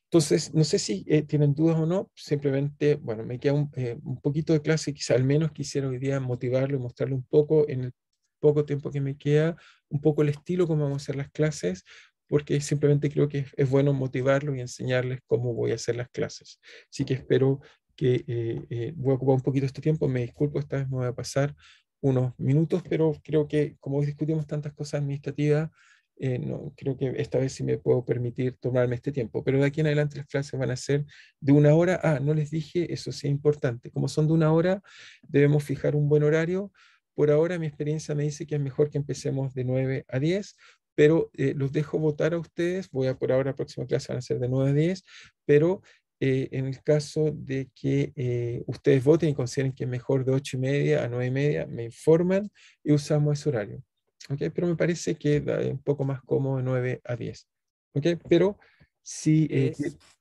Entonces, no sé si eh, tienen dudas o no, simplemente, bueno, me queda un, un poquito de clase, quizá al menos quisiera hoy día motivarlo y mostrarle un poco en el poco tiempo que me queda, un poco el estilo como vamos a hacer las clases, porque simplemente creo que es, bueno motivarlo y enseñarles cómo voy a hacer las clases. Así que espero que eh, eh, voy a ocupar un poquito este tiempo, me disculpo, esta vez me voy a pasar unos minutos, pero creo que como hoy discutimos tantas cosas administrativas, eh, no, creo que esta vez sí me puedo permitir tomarme este tiempo, pero de aquí en adelante las clases van a ser de una hora. Ah, no les dije, eso sí es importante. Como son de una hora, debemos fijar un buen horario por ahora mi experiencia me dice que es mejor que empecemos de 9 a 10, pero eh, los dejo votar a ustedes. Voy a por ahora, la próxima clase van a ser de 9 a 10, pero eh, en el caso de que eh, ustedes voten y consideren que es mejor de 8 y media a 9 y media, me informan y usamos ese horario. ¿okay? Pero me parece que da un poco más cómodo de 9 a 10. ¿okay? Pero si...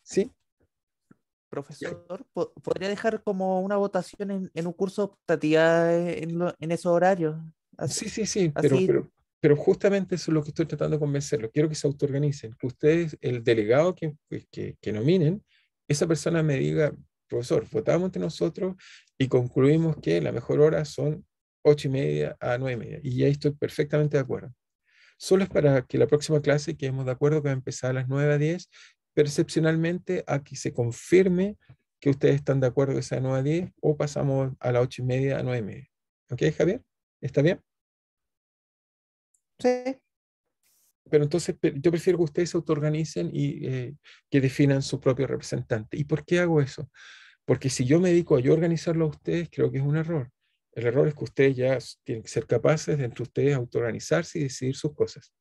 ¿sí? profesor, podría dejar como una votación en, un curso optativa en, en esos horarios. sí, sí, sí, pero, justamente eso es lo que estoy tratando de convencerlo. Quiero que se autoorganicen, que ustedes, el delegado que, que, nominen, esa persona me diga, profesor, votamos entre nosotros y concluimos que la mejor hora son ocho y media a nueve y media. Y ahí estoy perfectamente de acuerdo. Solo es para que la próxima clase que hemos de acuerdo que va a empezar a las 9 a 10 percepcionalmente a que se confirme que ustedes están de acuerdo que sea 9 a 10 o pasamos a las 8 y media a 9 y media. ¿Ok, Javier? ¿Está bien? Sí. Pero entonces yo prefiero que ustedes se autoorganicen y eh, que definan su propio representante. ¿Y por qué hago eso? Porque si yo me dedico a yo organizarlo a ustedes, creo que es un error. El error es que ustedes ya tienen que ser capaces de entre ustedes autoorganizarse y decidir sus cosas.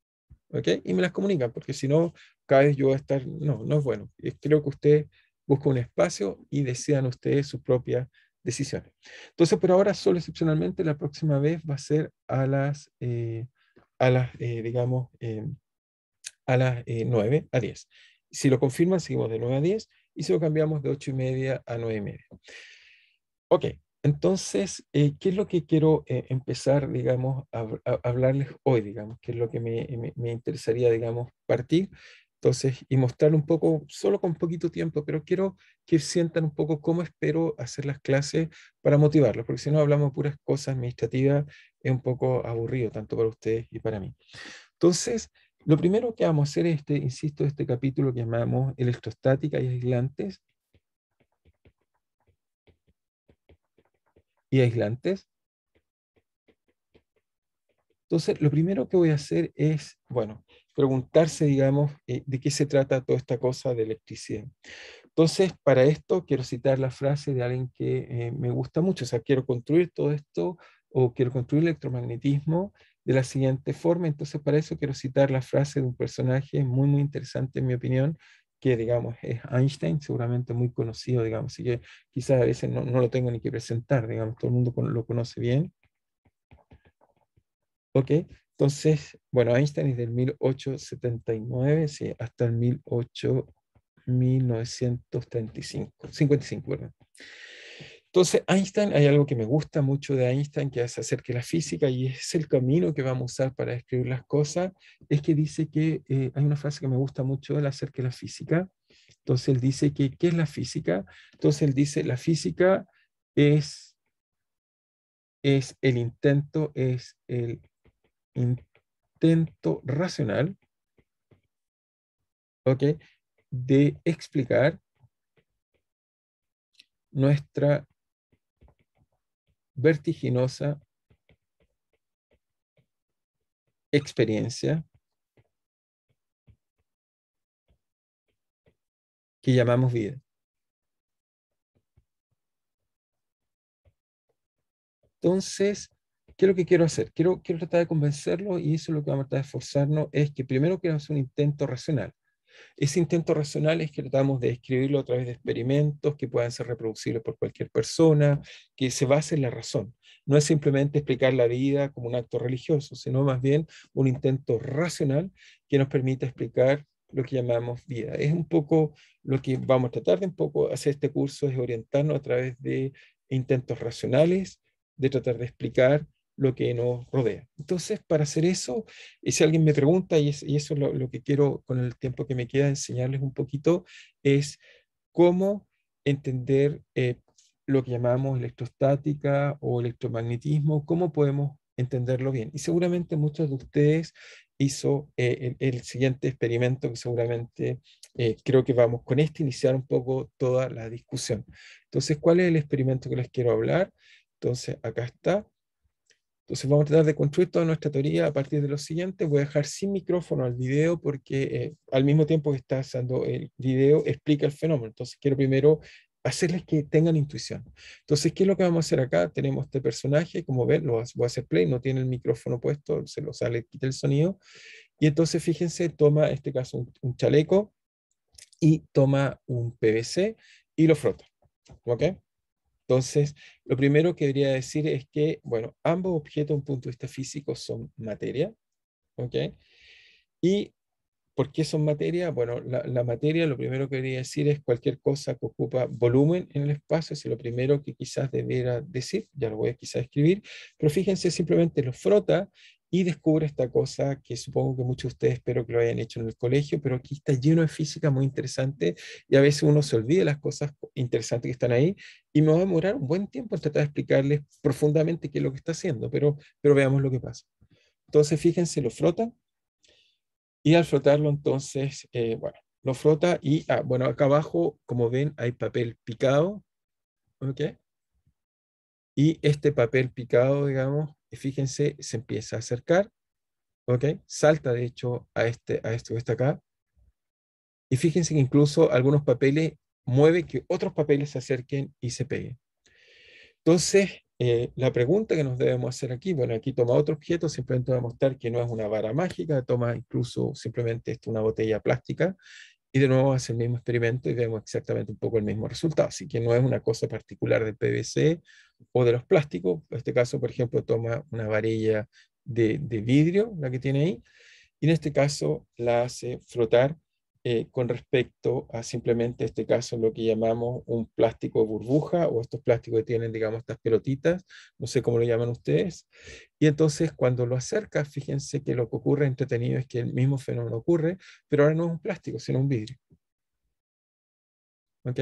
Y me las comunican, porque si no, cada vez yo voy a estar, no, no es bueno. Creo que usted busca un espacio y decidan ustedes sus propias decisiones. Entonces, por ahora, solo excepcionalmente, la próxima vez va a ser a las, eh, a las eh, digamos, eh, a las 9 a 10. Si lo confirman, seguimos de 9 a 10 y si lo cambiamos de 8 y media a 9 y media. Ok, entonces, eh, ¿qué es lo que quiero eh, empezar, digamos, a, hablarles hoy, digamos, qué es lo que me, interesaría, digamos, partir? Entonces, y mostrar un poco, solo con poquito tiempo, pero quiero que sientan un poco cómo espero hacer las clases para motivarlos, porque si no hablamos puras cosas administrativas, es un poco aburrido, tanto para ustedes y para mí. Entonces, lo primero que vamos a hacer es, este, insisto, este capítulo que llamamos electrostática y aislantes, y aislantes. Entonces, lo primero que voy a hacer es, bueno, preguntarse, digamos, eh, de qué se trata toda esta cosa de electricidad. Entonces, para esto quiero citar la frase de alguien que eh, me gusta mucho, o sea, quiero construir todo esto o quiero construir electromagnetismo de la siguiente forma. Entonces, para eso quiero citar la frase de un personaje muy, muy interesante, en mi opinión, que, digamos, es Einstein, seguramente muy conocido, digamos, así que quizás a veces no, lo tengo ni que presentar, digamos, todo el mundo lo conoce bien. Ok, entonces, bueno, Einstein es del 1879 hasta el 18, 1935, 55, perdón. Entonces, Einstein, hay algo que me gusta mucho de Einstein, que hace acerca de la física, y es el camino que vamos a usar para describir las cosas, es que dice que, eh, hay una frase que me gusta mucho de hacer acerca de la física, entonces él dice que, ¿qué es la física? Entonces él dice, la física es, es el intento, es el intento racional, ¿ok? De explicar nuestra vertiginosa experiencia que llamamos vida. Entonces, ¿qué es lo que quiero hacer? Quiero, tratar de convencerlo y eso es lo que vamos a tratar de esforzarnos, es que primero quiero hacer un intento racional. Ese intento racional es que tratamos de escribirlo a través de experimentos que puedan ser reproducibles por cualquier persona, que se base en la razón. No es simplemente explicar la vida como un acto religioso, sino más bien un intento racional que nos permita explicar lo que llamamos vida. Es un poco lo que vamos a tratar de un poco hacer este curso, es orientarnos a través de intentos racionales, de tratar de explicar lo que nos rodea. Entonces, para hacer eso, y si alguien me pregunta, y, eso es lo, que quiero con el tiempo que me queda enseñarles un poquito, es cómo entender eh, lo que llamamos electrostática o electromagnetismo, cómo podemos entenderlo bien. Y seguramente muchos de ustedes hizo eh, el, siguiente experimento que seguramente eh, creo que vamos con este, iniciar un poco toda la discusión. Entonces, ¿cuál es el experimento que les quiero hablar? Entonces, acá está. Entonces vamos a tratar de construir toda nuestra teoría a partir de lo siguiente. Voy a dejar sin micrófono al video porque eh, al mismo tiempo que está haciendo el video explica el fenómeno. Entonces quiero primero hacerles que tengan intuición. Entonces, ¿qué es lo que vamos a hacer acá? Tenemos este personaje, como ven, lo voy a hacer play, no tiene el micrófono puesto, se lo sale, quita el sonido. Y entonces, fíjense, toma, en este caso, un, un chaleco y toma un PVC y lo frota. ¿Ok? Entonces, lo primero que debería decir es que, bueno, ambos objetos, desde un punto de vista físico, son materia, ¿ok? Y ¿Por qué son materia? Bueno, la, materia, lo primero que debería decir es cualquier cosa que ocupa volumen en el espacio, es lo primero que quizás debiera decir, ya lo voy a quizás escribir, pero fíjense, simplemente lo frota y descubre esta cosa que supongo que muchos de ustedes espero que lo hayan hecho en el colegio, pero aquí está lleno de física muy interesante y a veces uno se olvida las cosas interesantes que están ahí y me va a demorar un buen tiempo en tratar de explicarles profundamente qué es lo que está haciendo, pero, pero veamos lo que pasa. Entonces, fíjense, lo frota y al frotarlo entonces, eh, bueno, lo frota y, ah, bueno, acá abajo, como ven, hay papel picado, ¿ok? Y este papel picado, digamos, fíjense, se empieza a acercar, ¿ok? Salta de hecho a este, a esto está acá. Y fíjense que incluso algunos papeles mueve que otros papeles se acerquen y se peguen. Entonces, eh, la pregunta que nos debemos hacer aquí, bueno, aquí toma otro objeto, simplemente va a mostrar que no es una vara mágica, toma incluso simplemente esto, una botella plástica, y de nuevo hace el mismo experimento y vemos exactamente un poco el mismo resultado. Así que no es una cosa particular del PVC o de los plásticos. En este caso, por ejemplo, toma una varilla de, vidrio, la que tiene ahí, y en este caso la hace flotar eh, con respecto a simplemente este caso lo que llamamos un plástico burbuja o estos plásticos que tienen, digamos, estas pelotitas, no sé cómo lo llaman ustedes. Y entonces cuando lo acerca, fíjense que lo que ocurre entretenido es que el mismo fenómeno ocurre, pero ahora no es un plástico, sino un vidrio. ¿Ok?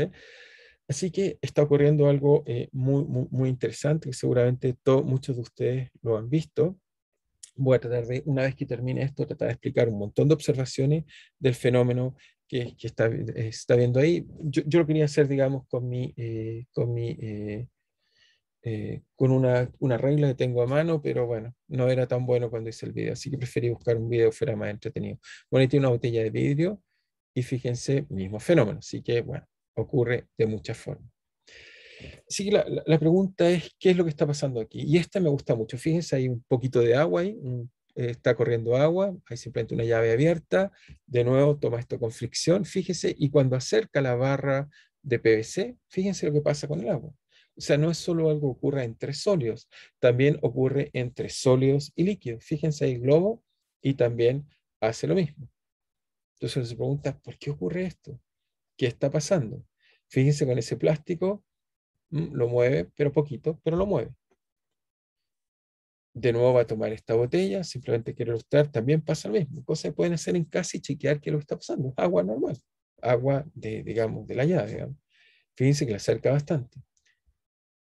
Así que está ocurriendo algo eh, muy, muy, muy, interesante que seguramente muchos de ustedes lo han visto. Voy a tratar de, una vez que termine esto, tratar de explicar un montón de observaciones del fenómeno que, está, eh, está viendo ahí. Yo, yo, lo quería hacer, digamos, con mi, eh, con mi con una, una, regla que tengo a mano, pero bueno, no era tan bueno cuando hice el video, así que preferí buscar un video que fuera más entretenido. Bueno, ahí tiene una botella de vidrio y fíjense, mismo fenómeno, así que bueno, ocurre de muchas formas. Así que la, pregunta es, ¿qué es lo que está pasando aquí? Y esta me gusta mucho. Fíjense, hay un poquito de agua ahí, eh, está corriendo agua, hay simplemente una llave abierta, de nuevo toma esto con fricción, fíjense, y cuando acerca la barra de PVC, fíjense lo que pasa con el agua. O sea, no es solo algo que ocurra entre sólidos, también ocurre entre sólidos y líquidos. Fíjense ahí el globo y también hace lo mismo. Entonces se pregunta, ¿por qué ocurre esto? ¿Qué está pasando? Fíjense con ese plástico, mm, lo mueve, pero poquito, pero lo mueve. De nuevo va a tomar esta botella, simplemente quiero ilustrar, también pasa lo mismo. Cosas que pueden hacer en casa y chequear qué es lo que está pasando. Agua normal, agua de, digamos, de la llave. Fíjense que la acerca bastante.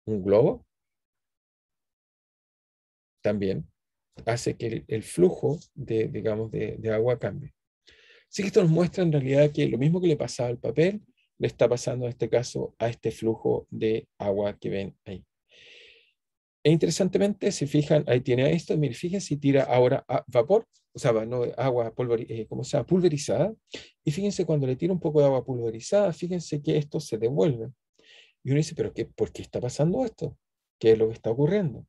Un globo también hace que el, flujo de, digamos, de agua cambie. Así que esto nos muestra en realidad que lo mismo que le pasaba al papel, le está pasando en este caso a este flujo de agua que ven ahí. E interesantemente, si fijan, ahí tiene esto, miren, fíjense si tira ahora a vapor, o sea, no, agua eh, pulverizada, y fíjense cuando le tira un poco de agua pulverizada, fíjense que esto se devuelve. Y uno dice, pero qué, ¿por qué está pasando esto? ¿Qué es lo que está ocurriendo?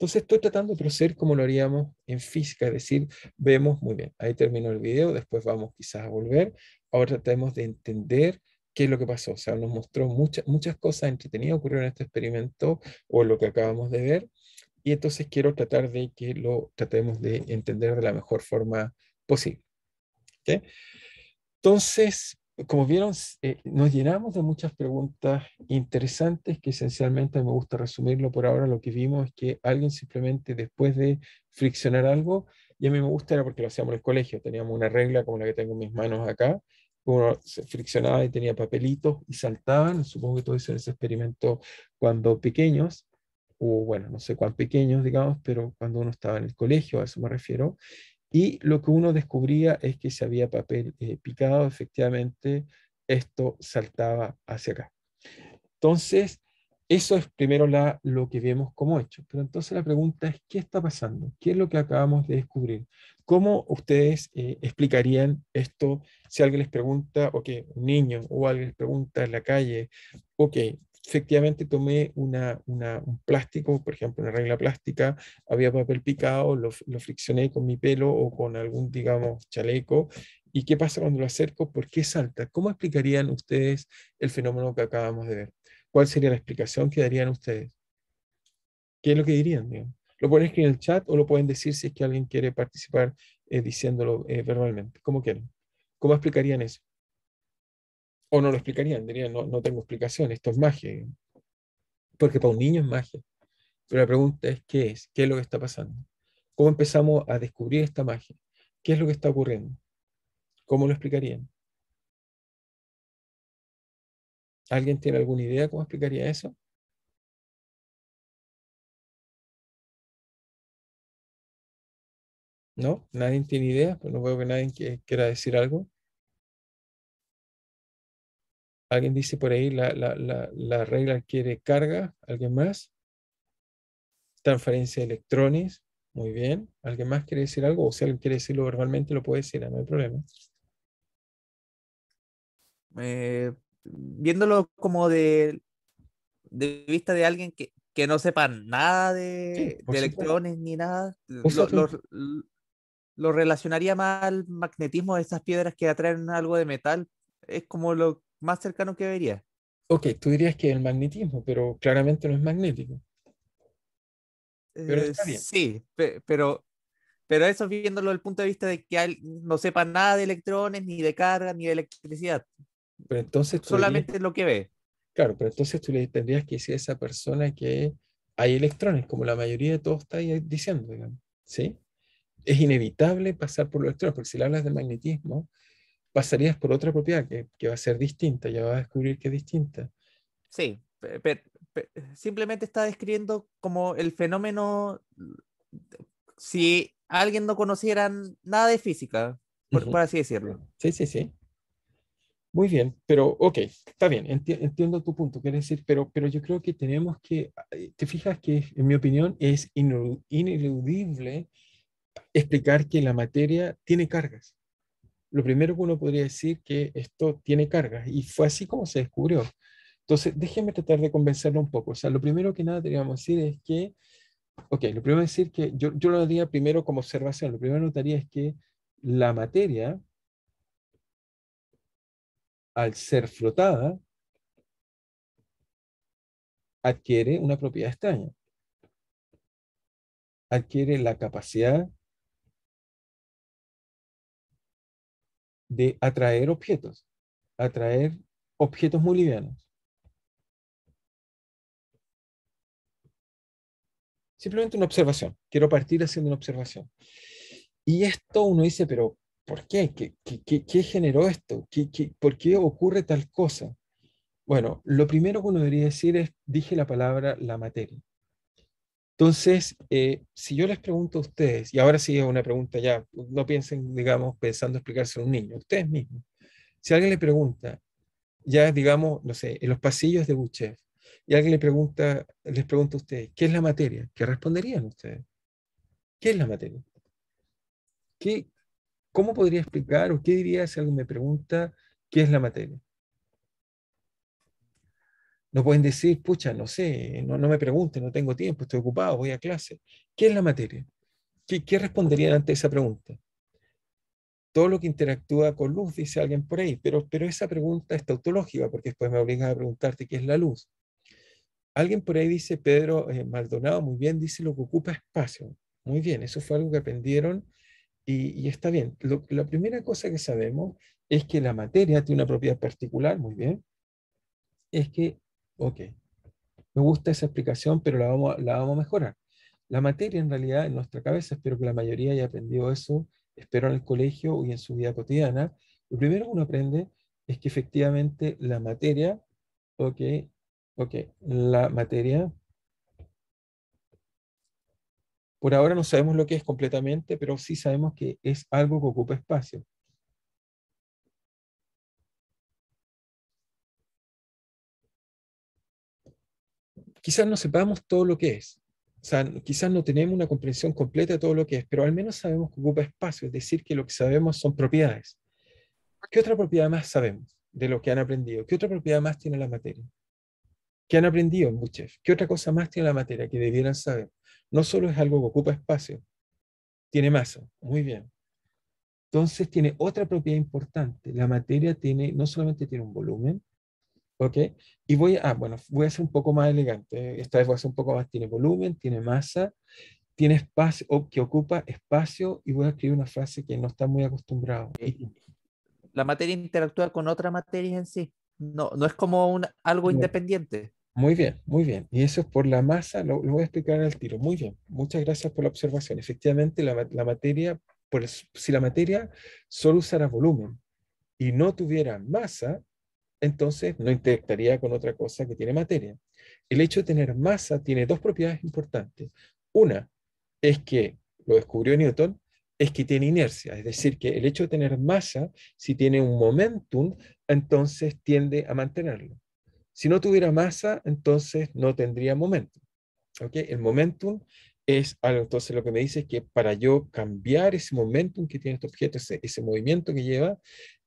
Entonces estoy tratando de proceder como lo haríamos en física, es decir, vemos, muy bien, ahí terminó el video, después vamos quizás a volver, ahora tratemos de entender qué es lo que pasó, o sea, nos mostró muchas muchas cosas entretenidas ocurrieron en este experimento o lo que acabamos de ver, y entonces quiero tratar de que lo tratemos de entender de la mejor forma posible. ¿Okay? Entonces, como vieron, eh, nos llenamos de muchas preguntas interesantes que esencialmente me gusta resumirlo por ahora. Lo que vimos es que alguien simplemente después de friccionar algo, y a mí me gusta era porque lo hacíamos en el colegio, teníamos una regla como la que tengo en mis manos acá, uno se friccionaba y tenía papelitos y saltaban, supongo que todos hicieron ese experimento cuando pequeños, o bueno, no sé cuán pequeños, digamos, pero cuando uno estaba en el colegio, a eso me refiero, y lo que uno descubría es que si había papel eh, picado, efectivamente, esto saltaba hacia acá. Entonces, eso es primero lo que vemos como hecho. Pero entonces la pregunta es, ¿qué está pasando? ¿Qué es lo que acabamos de descubrir? ¿Cómo ustedes eh, explicarían esto si alguien les pregunta, o que un niño o alguien les pregunta en la calle, ok, efectivamente tomé un plástico, por ejemplo, una regla plástica, había papel picado, lo, friccioné con mi pelo o con algún, digamos, chaleco. ¿Y qué pasa cuando lo acerco? ¿Por qué salta? ¿Cómo explicarían ustedes el fenómeno que acabamos de ver? ¿Cuál sería la explicación que darían ustedes? ¿Qué es lo que dirían? Lo pueden escribir en el chat o lo pueden decir si es que alguien quiere participar eh, diciéndolo eh, verbalmente, cómo quieren ¿Cómo explicarían eso? O no lo explicarían, dirían, no, no tengo explicación, esto es magia. Porque para un niño es magia. Pero la pregunta es, ¿qué es? ¿Qué es lo que está pasando? ¿Cómo empezamos a descubrir esta magia? ¿Qué es lo que está ocurriendo? ¿Cómo lo explicarían? ¿Alguien tiene alguna idea cómo explicaría eso? ¿No? ¿Nadie tiene idea? Pues no veo que nadie quiera decir algo. Alguien dice por ahí, la, la regla quiere carga, ¿alguien más? Transferencia de electrones, muy bien. ¿Alguien más quiere decir algo? O si alguien quiere decirlo verbalmente, lo puede decir, no hay problema. Eh, viéndolo como de, de vista de alguien que, que no sepa nada de, electrones ni nada. Lo, relacionaría mal magnetismo de estas piedras que atraen algo de metal. Es como lo más cercano que vería. Ok, tú dirías que el magnetismo, pero claramente no es magnético. Eh, sí, pero, pero eso viéndolo desde el punto de vista de que no sepa nada de electrones, ni de carga, ni de electricidad. Pero entonces Solamente lo que ve. Claro, pero entonces tú le tendrías que decir a esa persona que hay electrones, como la mayoría de todos está diciendo, ¿sí? Es inevitable pasar por los electrones, porque si le hablas de magnetismo, pasarías por otra propiedad que, va a ser distinta, ya vas a descubrir que es distinta. Sí, simplemente está describiendo como el fenómeno, si alguien no conociera nada de física, por, así decirlo. Sí, sí, sí. Muy bien, pero ok, está bien, entiendo tu punto, decir, pero, pero yo creo que tenemos que, eh, te fijas que en mi opinión es ineludible explicar que la materia tiene cargas lo primero que uno podría decir que esto tiene cargas y fue así como se descubrió. Entonces, déjenme tratar de convencerlo un poco. O sea, lo primero que nada deberíamos decir es que, ok, lo primero es decir que yo, yo lo diría primero como observación, lo primero que notaría es que la materia, al ser flotada, adquiere una propiedad extraña. Adquiere la capacidad de atraer objetos, atraer objetos muy livianos. Simplemente una observación. Quiero partir haciendo una observación. Y esto uno dice, pero ¿por qué? ¿Qué, generó esto? por qué ocurre tal cosa? Bueno, lo primero que uno debería decir es, dije la palabra la materia. Entonces, eh, si yo les pregunto a ustedes, y ahora sí es una pregunta ya, no piensen, digamos, pensando explicarse a un niño, ustedes mismos, si alguien le pregunta, ya digamos, no sé, en los pasillos de Buchev, y alguien le pregunta, les pregunta a ustedes, ¿qué es la materia? ¿Qué responderían ustedes? ¿Qué es la materia? ¿Qué, ¿Cómo podría explicar o qué diría si alguien me pregunta qué es la materia? No pueden decir, pucha, no sé, no, no me pregunten, no tengo tiempo, estoy ocupado, voy a clase. ¿Qué es la materia? ¿Qué, ¿Qué, responderían ante esa pregunta? Todo lo que interactúa con luz, dice alguien por ahí, pero, pero esa pregunta es tautológica porque después me obligas a preguntarte qué es la luz. Alguien por ahí dice, Pedro eh, Maldonado, muy bien, dice lo que ocupa espacio. Muy bien, eso fue algo que aprendieron y, está bien. la primera cosa que sabemos es que la materia tiene una propiedad particular, muy bien, es que Ok, me gusta esa explicación, pero la vamos, la vamos a mejorar. La materia en realidad en nuestra cabeza, espero que la mayoría haya aprendido eso, espero en el colegio y en su vida cotidiana. Lo primero que uno aprende es que efectivamente la materia, ok, ok, la materia, por ahora no sabemos lo que es completamente, pero sí sabemos que es algo que ocupa espacio. quizás no sepamos todo lo que es, o sea, quizás no tenemos una comprensión completa de todo lo que es, pero al menos sabemos que ocupa espacio, es decir, que lo que sabemos son propiedades. ¿Qué otra propiedad más sabemos de lo que han aprendido? ¿Qué otra propiedad más tiene la materia? ¿Qué han aprendido en ¿Qué otra cosa más tiene la materia que debieran saber? No solo es algo que ocupa espacio, tiene masa, muy bien. Entonces tiene otra propiedad importante, la materia tiene, no solamente tiene un volumen, ¿ok? Y voy a, ah, bueno, voy a ser un poco más elegante, esta vez voy a ser un poco más, tiene volumen, tiene masa, tiene espacio, que ocupa espacio y voy a escribir una frase que no está muy acostumbrado. La materia interactúa con otra materia en sí, no, no es como un, algo independiente. Muy bien, muy bien. Y eso es por la masa, lo, voy a explicar al tiro. Muy bien, muchas gracias por la observación. Efectivamente, la, la materia, por si la materia solo usara volumen y no tuviera masa, entonces no interactaría con otra cosa que tiene materia. El hecho de tener masa tiene dos propiedades importantes. Una es que, lo descubrió Newton, es que tiene inercia, es decir, que el hecho de tener masa, si tiene un momentum, entonces tiende a mantenerlo. Si no tuviera masa, entonces no tendría momentum. ¿Okay? El momentum es algo, entonces lo que me dice es que para yo cambiar ese momentum que tiene este objeto, ese, ese movimiento que lleva,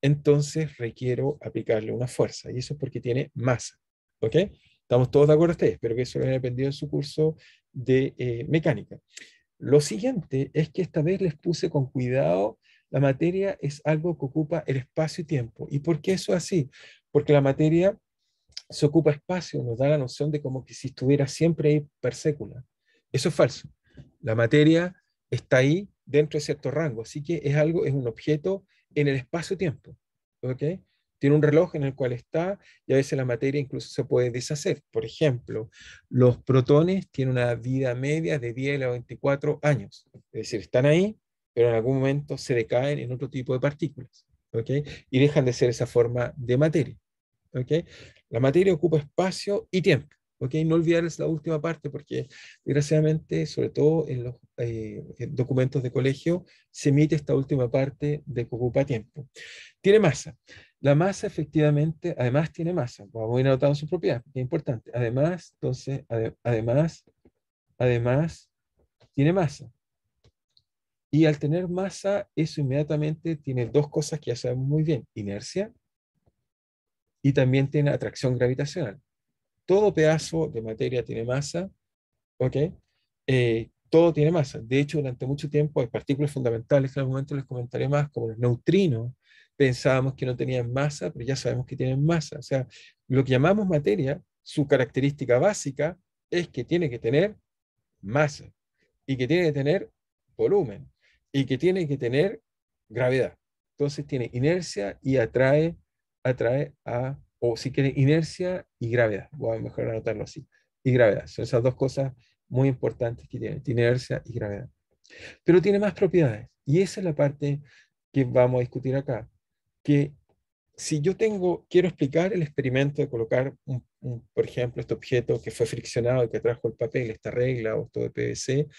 entonces requiero aplicarle una fuerza, y eso es porque tiene masa, ¿ok? Estamos todos de acuerdo ustedes, espero que eso lo hayan aprendido en su curso de eh, mecánica. Lo siguiente es que esta vez les puse con cuidado, la materia es algo que ocupa el espacio y tiempo. ¿Y por qué eso es así? Porque la materia se ocupa espacio, nos da la noción de como que si estuviera siempre ahí per eso es falso. La materia está ahí dentro de cierto rango, así que es algo, es un objeto en el espacio-tiempo. Tiene un reloj en el cual está y a veces la materia incluso se puede deshacer. Por ejemplo, los protones tienen una vida media de 10 a 24 años. Es decir, están ahí, pero en algún momento se decaen en otro tipo de partículas. Y dejan de ser esa forma de materia. La materia ocupa espacio y tiempo. No olvidar la última parte porque desgraciadamente, sobre todo en los eh, documentos de colegio, se emite esta última parte de que ocupa tiempo. Tiene masa. La masa efectivamente, además tiene masa. Vamos a ir anotando su propiedad, es importante. Además, entonces, además, además, tiene masa. Y al tener masa, eso inmediatamente tiene dos cosas que ya sabemos muy bien. Inercia y también tiene atracción gravitacional todo pedazo de materia tiene masa, ¿ok? Eh, todo tiene masa. De hecho, durante mucho tiempo hay partículas fundamentales en algún momento les comentaré más, como los neutrinos, pensábamos que no tenían masa, pero ya sabemos que tienen masa. O sea, lo que llamamos materia, su característica básica es que tiene que tener masa y que tiene que tener volumen y que tiene que tener gravedad. Entonces tiene inercia y atrae, atrae a o si quieren, inercia y gravedad. Voy a mejor anotarlo así. Y gravedad. Son esas dos cosas muy importantes que tiene, inercia y gravedad. Pero tiene más propiedades. Y esa es la parte que vamos a discutir acá. Que si yo tengo, quiero explicar el experimento de colocar, por ejemplo, este objeto que fue friccionado y que trajo el papel, esta regla o esto de PVC,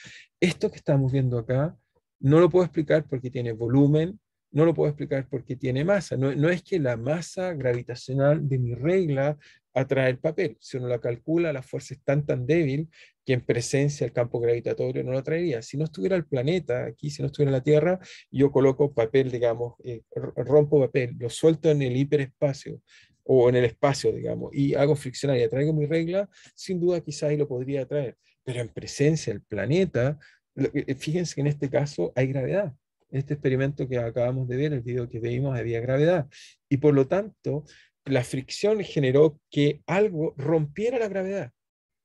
esto que estamos viendo acá, no lo puedo explicar porque tiene volumen, no lo puedo explicar porque tiene masa. No, es que la masa gravitacional de mi regla atrae el papel. Si uno la calcula, la fuerza es tan tan débil que en presencia del campo gravitatorio no lo atraería. Si no estuviera el planeta aquí, si no estuviera la Tierra, yo coloco papel, digamos, eh, rompo papel, lo suelto en el hiperespacio o en el espacio, digamos, y hago fricción y atraigo mi regla, sin duda quizás ahí lo podría atraer. Pero en presencia del planeta, eh, fíjense que en este caso hay gravedad este experimento que acabamos de ver, el video que vimos, había gravedad. Y por lo tanto, la fricción generó que algo rompiera la gravedad,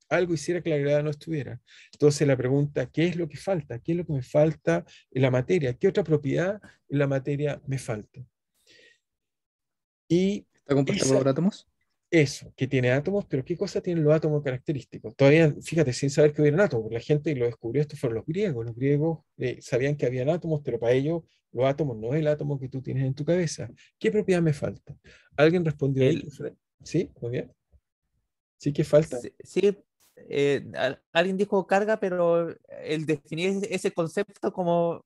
algo hiciera que la gravedad no estuviera. Entonces la pregunta, ¿qué es lo que falta? ¿Qué es lo que me falta en la materia? ¿Qué otra propiedad en la materia me falta? Y ¿Está compuesta átomos? eso, que tiene átomos, pero ¿qué cosa tienen los átomos característicos? Todavía, fíjate, sin saber que hubiera átomos, la gente lo descubrió, esto fueron los griegos, los griegos eh, sabían que habían átomos, pero para ellos los átomos no es el átomo que tú tienes en tu cabeza. ¿Qué propiedad me falta? ¿Alguien respondió? Sí, muy bien. ¿Sí qué falta? Sí, eh, alguien dijo carga, pero el definir ese concepto como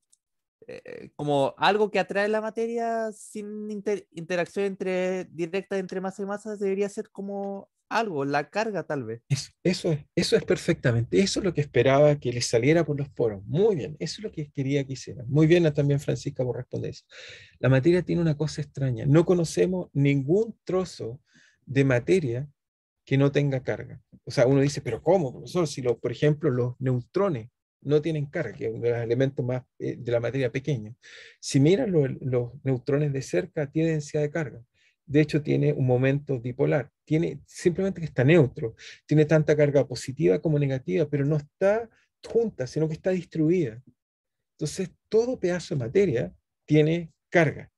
eh, como algo que atrae la materia sin interacción entre, directa entre masa y masa debería ser como algo, la carga tal vez. Eso, es, eso es perfectamente, eso es lo que esperaba que le saliera por los poros. Muy bien, eso es lo que quería que hiciera. Muy bien también Francisca por responder eso. La materia tiene una cosa extraña, no conocemos ningún trozo de materia que no tenga carga. O sea, uno dice, pero ¿cómo, profesor? Si, lo, por ejemplo, los neutrones no tienen carga, que es uno de los elementos más eh, de la materia pequeña. Si miran los neutrones de cerca, tienen densidad de carga. De hecho, tiene un momento dipolar. Tiene simplemente que está neutro. Tiene tanta carga positiva como negativa, pero no está junta, sino que está distribuida. Entonces, todo pedazo de materia tiene carga.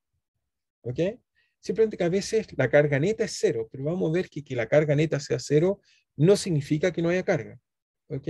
¿Ok? Simplemente que a veces la carga neta es cero, pero vamos a ver que que la carga neta sea cero no significa que no haya carga. ¿Ok?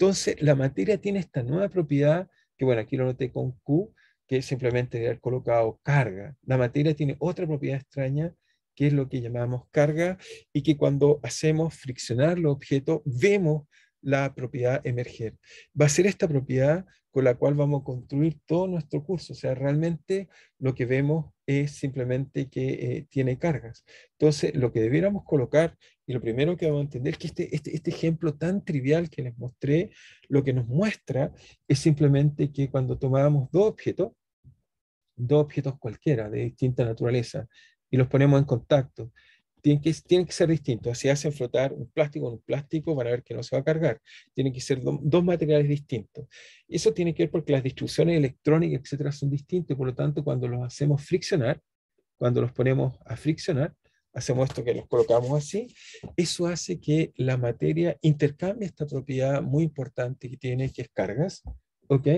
Entonces, la materia tiene esta nueva propiedad, que bueno, aquí lo noté con Q, que es simplemente haber colocado carga. La materia tiene otra propiedad extraña, que es lo que llamamos carga, y que cuando hacemos friccionar los objetos, vemos la propiedad emerger. Va a ser esta propiedad con la cual vamos a construir todo nuestro curso. O sea, realmente lo que vemos es simplemente que eh, tiene cargas. Entonces, lo que debiéramos colocar y lo primero que vamos a entender es que este, este, este ejemplo tan trivial que les mostré, lo que nos muestra es simplemente que cuando tomamos dos objetos, dos objetos cualquiera de distinta naturaleza, y los ponemos en contacto, tienen que, tienen que ser distintos. Si hacen flotar un plástico en un plástico, para ver que no se va a cargar. Tienen que ser dos materiales distintos. Eso tiene que ver porque las distribuciones electrónicas, etcétera, son distintas. Por lo tanto, cuando los hacemos friccionar, cuando los ponemos a friccionar, hacemos esto que los colocamos así, eso hace que la materia intercambie esta propiedad muy importante que tiene, que es cargas, ¿ok?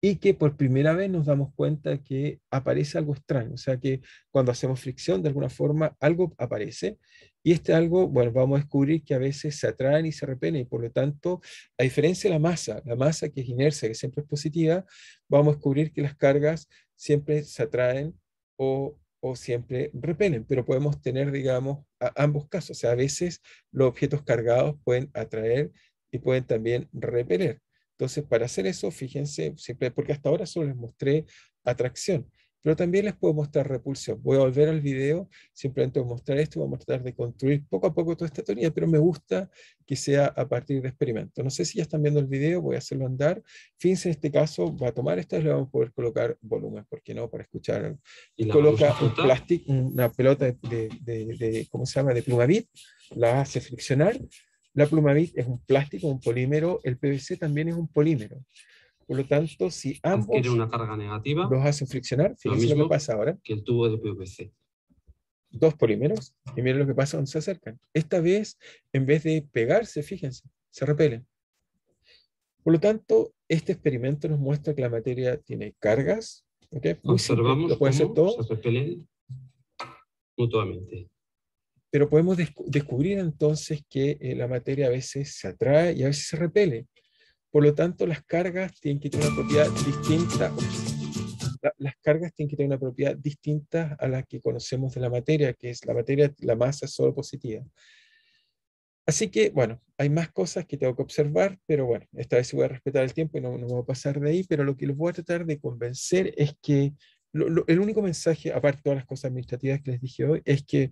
Y que por primera vez nos damos cuenta que aparece algo extraño, o sea que cuando hacemos fricción, de alguna forma, algo aparece, y este algo, bueno, vamos a descubrir que a veces se atraen y se repelen, y por lo tanto, a diferencia de la masa, la masa que es inercia, que siempre es positiva, vamos a descubrir que las cargas siempre se atraen o o siempre repelen, pero podemos tener, digamos, ambos casos. O sea, a veces los objetos cargados pueden atraer y pueden también repeler. Entonces, para hacer eso, fíjense, siempre, porque hasta ahora solo les mostré atracción. Pero también les puedo mostrar repulsión. Voy a volver al video, simplemente a mostrar esto, vamos a tratar de construir poco a poco toda esta teoría, pero me gusta que sea a partir de experimentos. No sé si ya están viendo el video, voy a hacerlo andar. Fíjense, en este caso va a tomar estas, le vamos a poder colocar volumen, ¿por qué no? Para escuchar. Y coloca un plástico, una pelota de, de, ¿cómo se llama? De plumavit, la hace friccionar. La plumavit es un plástico, un polímero, el PVC también es un polímero. Por lo tanto, si ambos una carga negativa, los hacen friccionar, fíjense lo, que pasa ahora. el tubo Dos polímeros, y miren lo que pasa cuando se acercan. Esta vez, en vez de pegarse, fíjense, se repelen. Por lo tanto, este experimento nos muestra que la materia tiene cargas. Observamos lo puede se repelen mutuamente. Pero podemos descubrir entonces que eh, la materia a veces se atrae y a veces se repele. Por lo tanto, las cargas tienen que tener una propiedad distinta, las cargas tienen que tener una propiedad distinta a la que conocemos de la materia, que es la materia, la masa solo positiva. Así que, bueno, hay más cosas que tengo que observar, pero bueno, esta vez voy a respetar el tiempo y no, no voy a pasar de ahí, pero lo que les voy a tratar de convencer es que el único mensaje, aparte de todas las cosas administrativas que les dije hoy, es que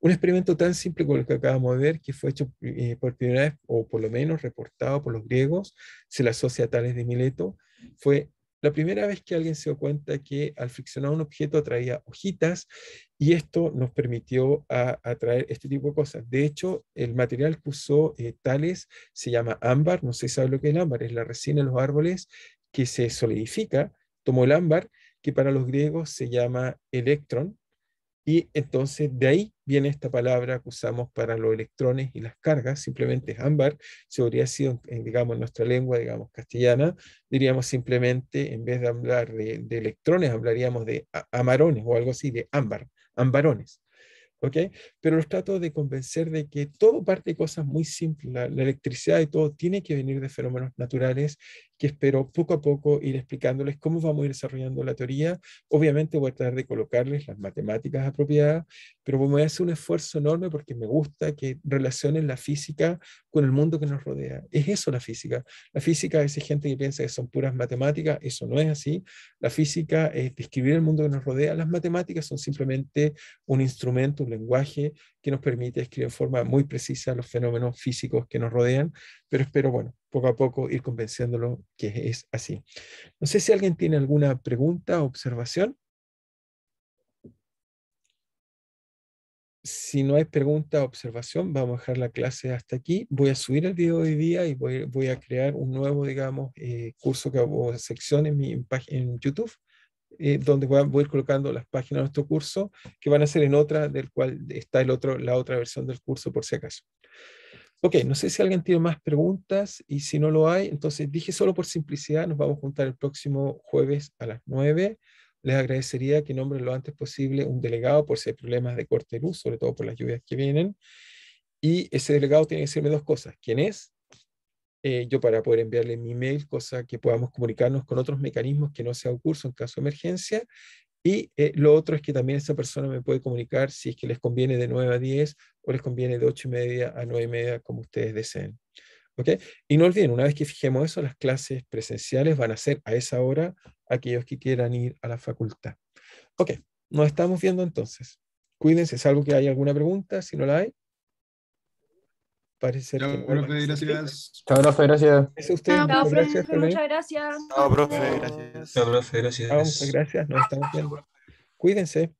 un experimento tan simple como el que acabamos de ver, que fue hecho eh, por primera vez, o por lo menos reportado por los griegos, se le asocia a Tales de Mileto, fue la primera vez que alguien se dio cuenta que al friccionar un objeto atraía hojitas y esto nos permitió atraer este tipo de cosas. De hecho, el material que usó eh, Tales se llama ámbar, no sé si sabe lo que es el ámbar, es la resina de los árboles que se solidifica, tomó el ámbar, que para los griegos se llama electron, y entonces de ahí viene esta palabra que usamos para los electrones y las cargas, simplemente es ámbar. Si habría sido, digamos, en nuestra lengua, digamos, castellana, diríamos simplemente, en vez de hablar de, electrones, hablaríamos de amarones o algo así, de ámbar, ambarones. ¿ok? Pero los trato de convencer de que todo parte de cosas muy simples, la, electricidad y todo tiene que venir de fenómenos naturales que espero poco a poco ir explicándoles cómo vamos a ir desarrollando la teoría. Obviamente voy a tratar de colocarles las matemáticas apropiadas, pero voy a hacer un esfuerzo enorme porque me gusta que relacionen la física con el mundo que nos rodea. Es eso la física. La física es gente que piensa que son puras matemáticas, eso no es así. La física es describir el mundo que nos rodea. Las matemáticas son simplemente un instrumento, un lenguaje que nos permite escribir en forma muy precisa los fenómenos físicos que nos rodean, pero espero, bueno, poco a poco ir convenciéndolo que es así. No sé si alguien tiene alguna pregunta o observación. Si no hay pregunta o observación, vamos a dejar la clase hasta aquí. Voy a subir el video de hoy día y voy, a crear un nuevo, digamos, eh, curso que hago sección en, mi, página en YouTube. Eh, donde voy a, voy ir colocando las páginas de nuestro curso, que van a ser en otra, del cual está el otro, la otra versión del curso por si acaso. Ok, no sé si alguien tiene más preguntas y si no lo hay, entonces dije solo por simplicidad, nos vamos a juntar el próximo jueves a las 9. Les agradecería que nombren lo antes posible un delegado por si hay problemas de corte de luz, sobre todo por las lluvias que vienen. Y ese delegado tiene que decirme dos cosas. ¿Quién es? Eh, yo para poder enviarle mi mail, cosa que podamos comunicarnos con otros mecanismos que no sea un curso en caso de emergencia. Y eh, lo otro es que también esa persona me puede comunicar si es que les conviene de 9 a 10 o les conviene de 8 y media a 9 y media, como ustedes deseen. ¿OK? Y no olviden, una vez que fijemos eso, las clases presenciales van a ser a esa hora aquellos que quieran ir a la facultad. Ok, nos estamos viendo entonces. Cuídense, salvo que haya alguna pregunta, si no la hay, Parece Chao, que profe, gracias. Chao, profe, gracias. es usted. muchas gracias. Chao, profe, gracias. Chao, profe, gracias. Ah, muchas gracias. Nos estamos bien Cuídense.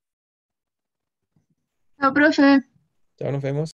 Chao, profe. Chao, nos vemos.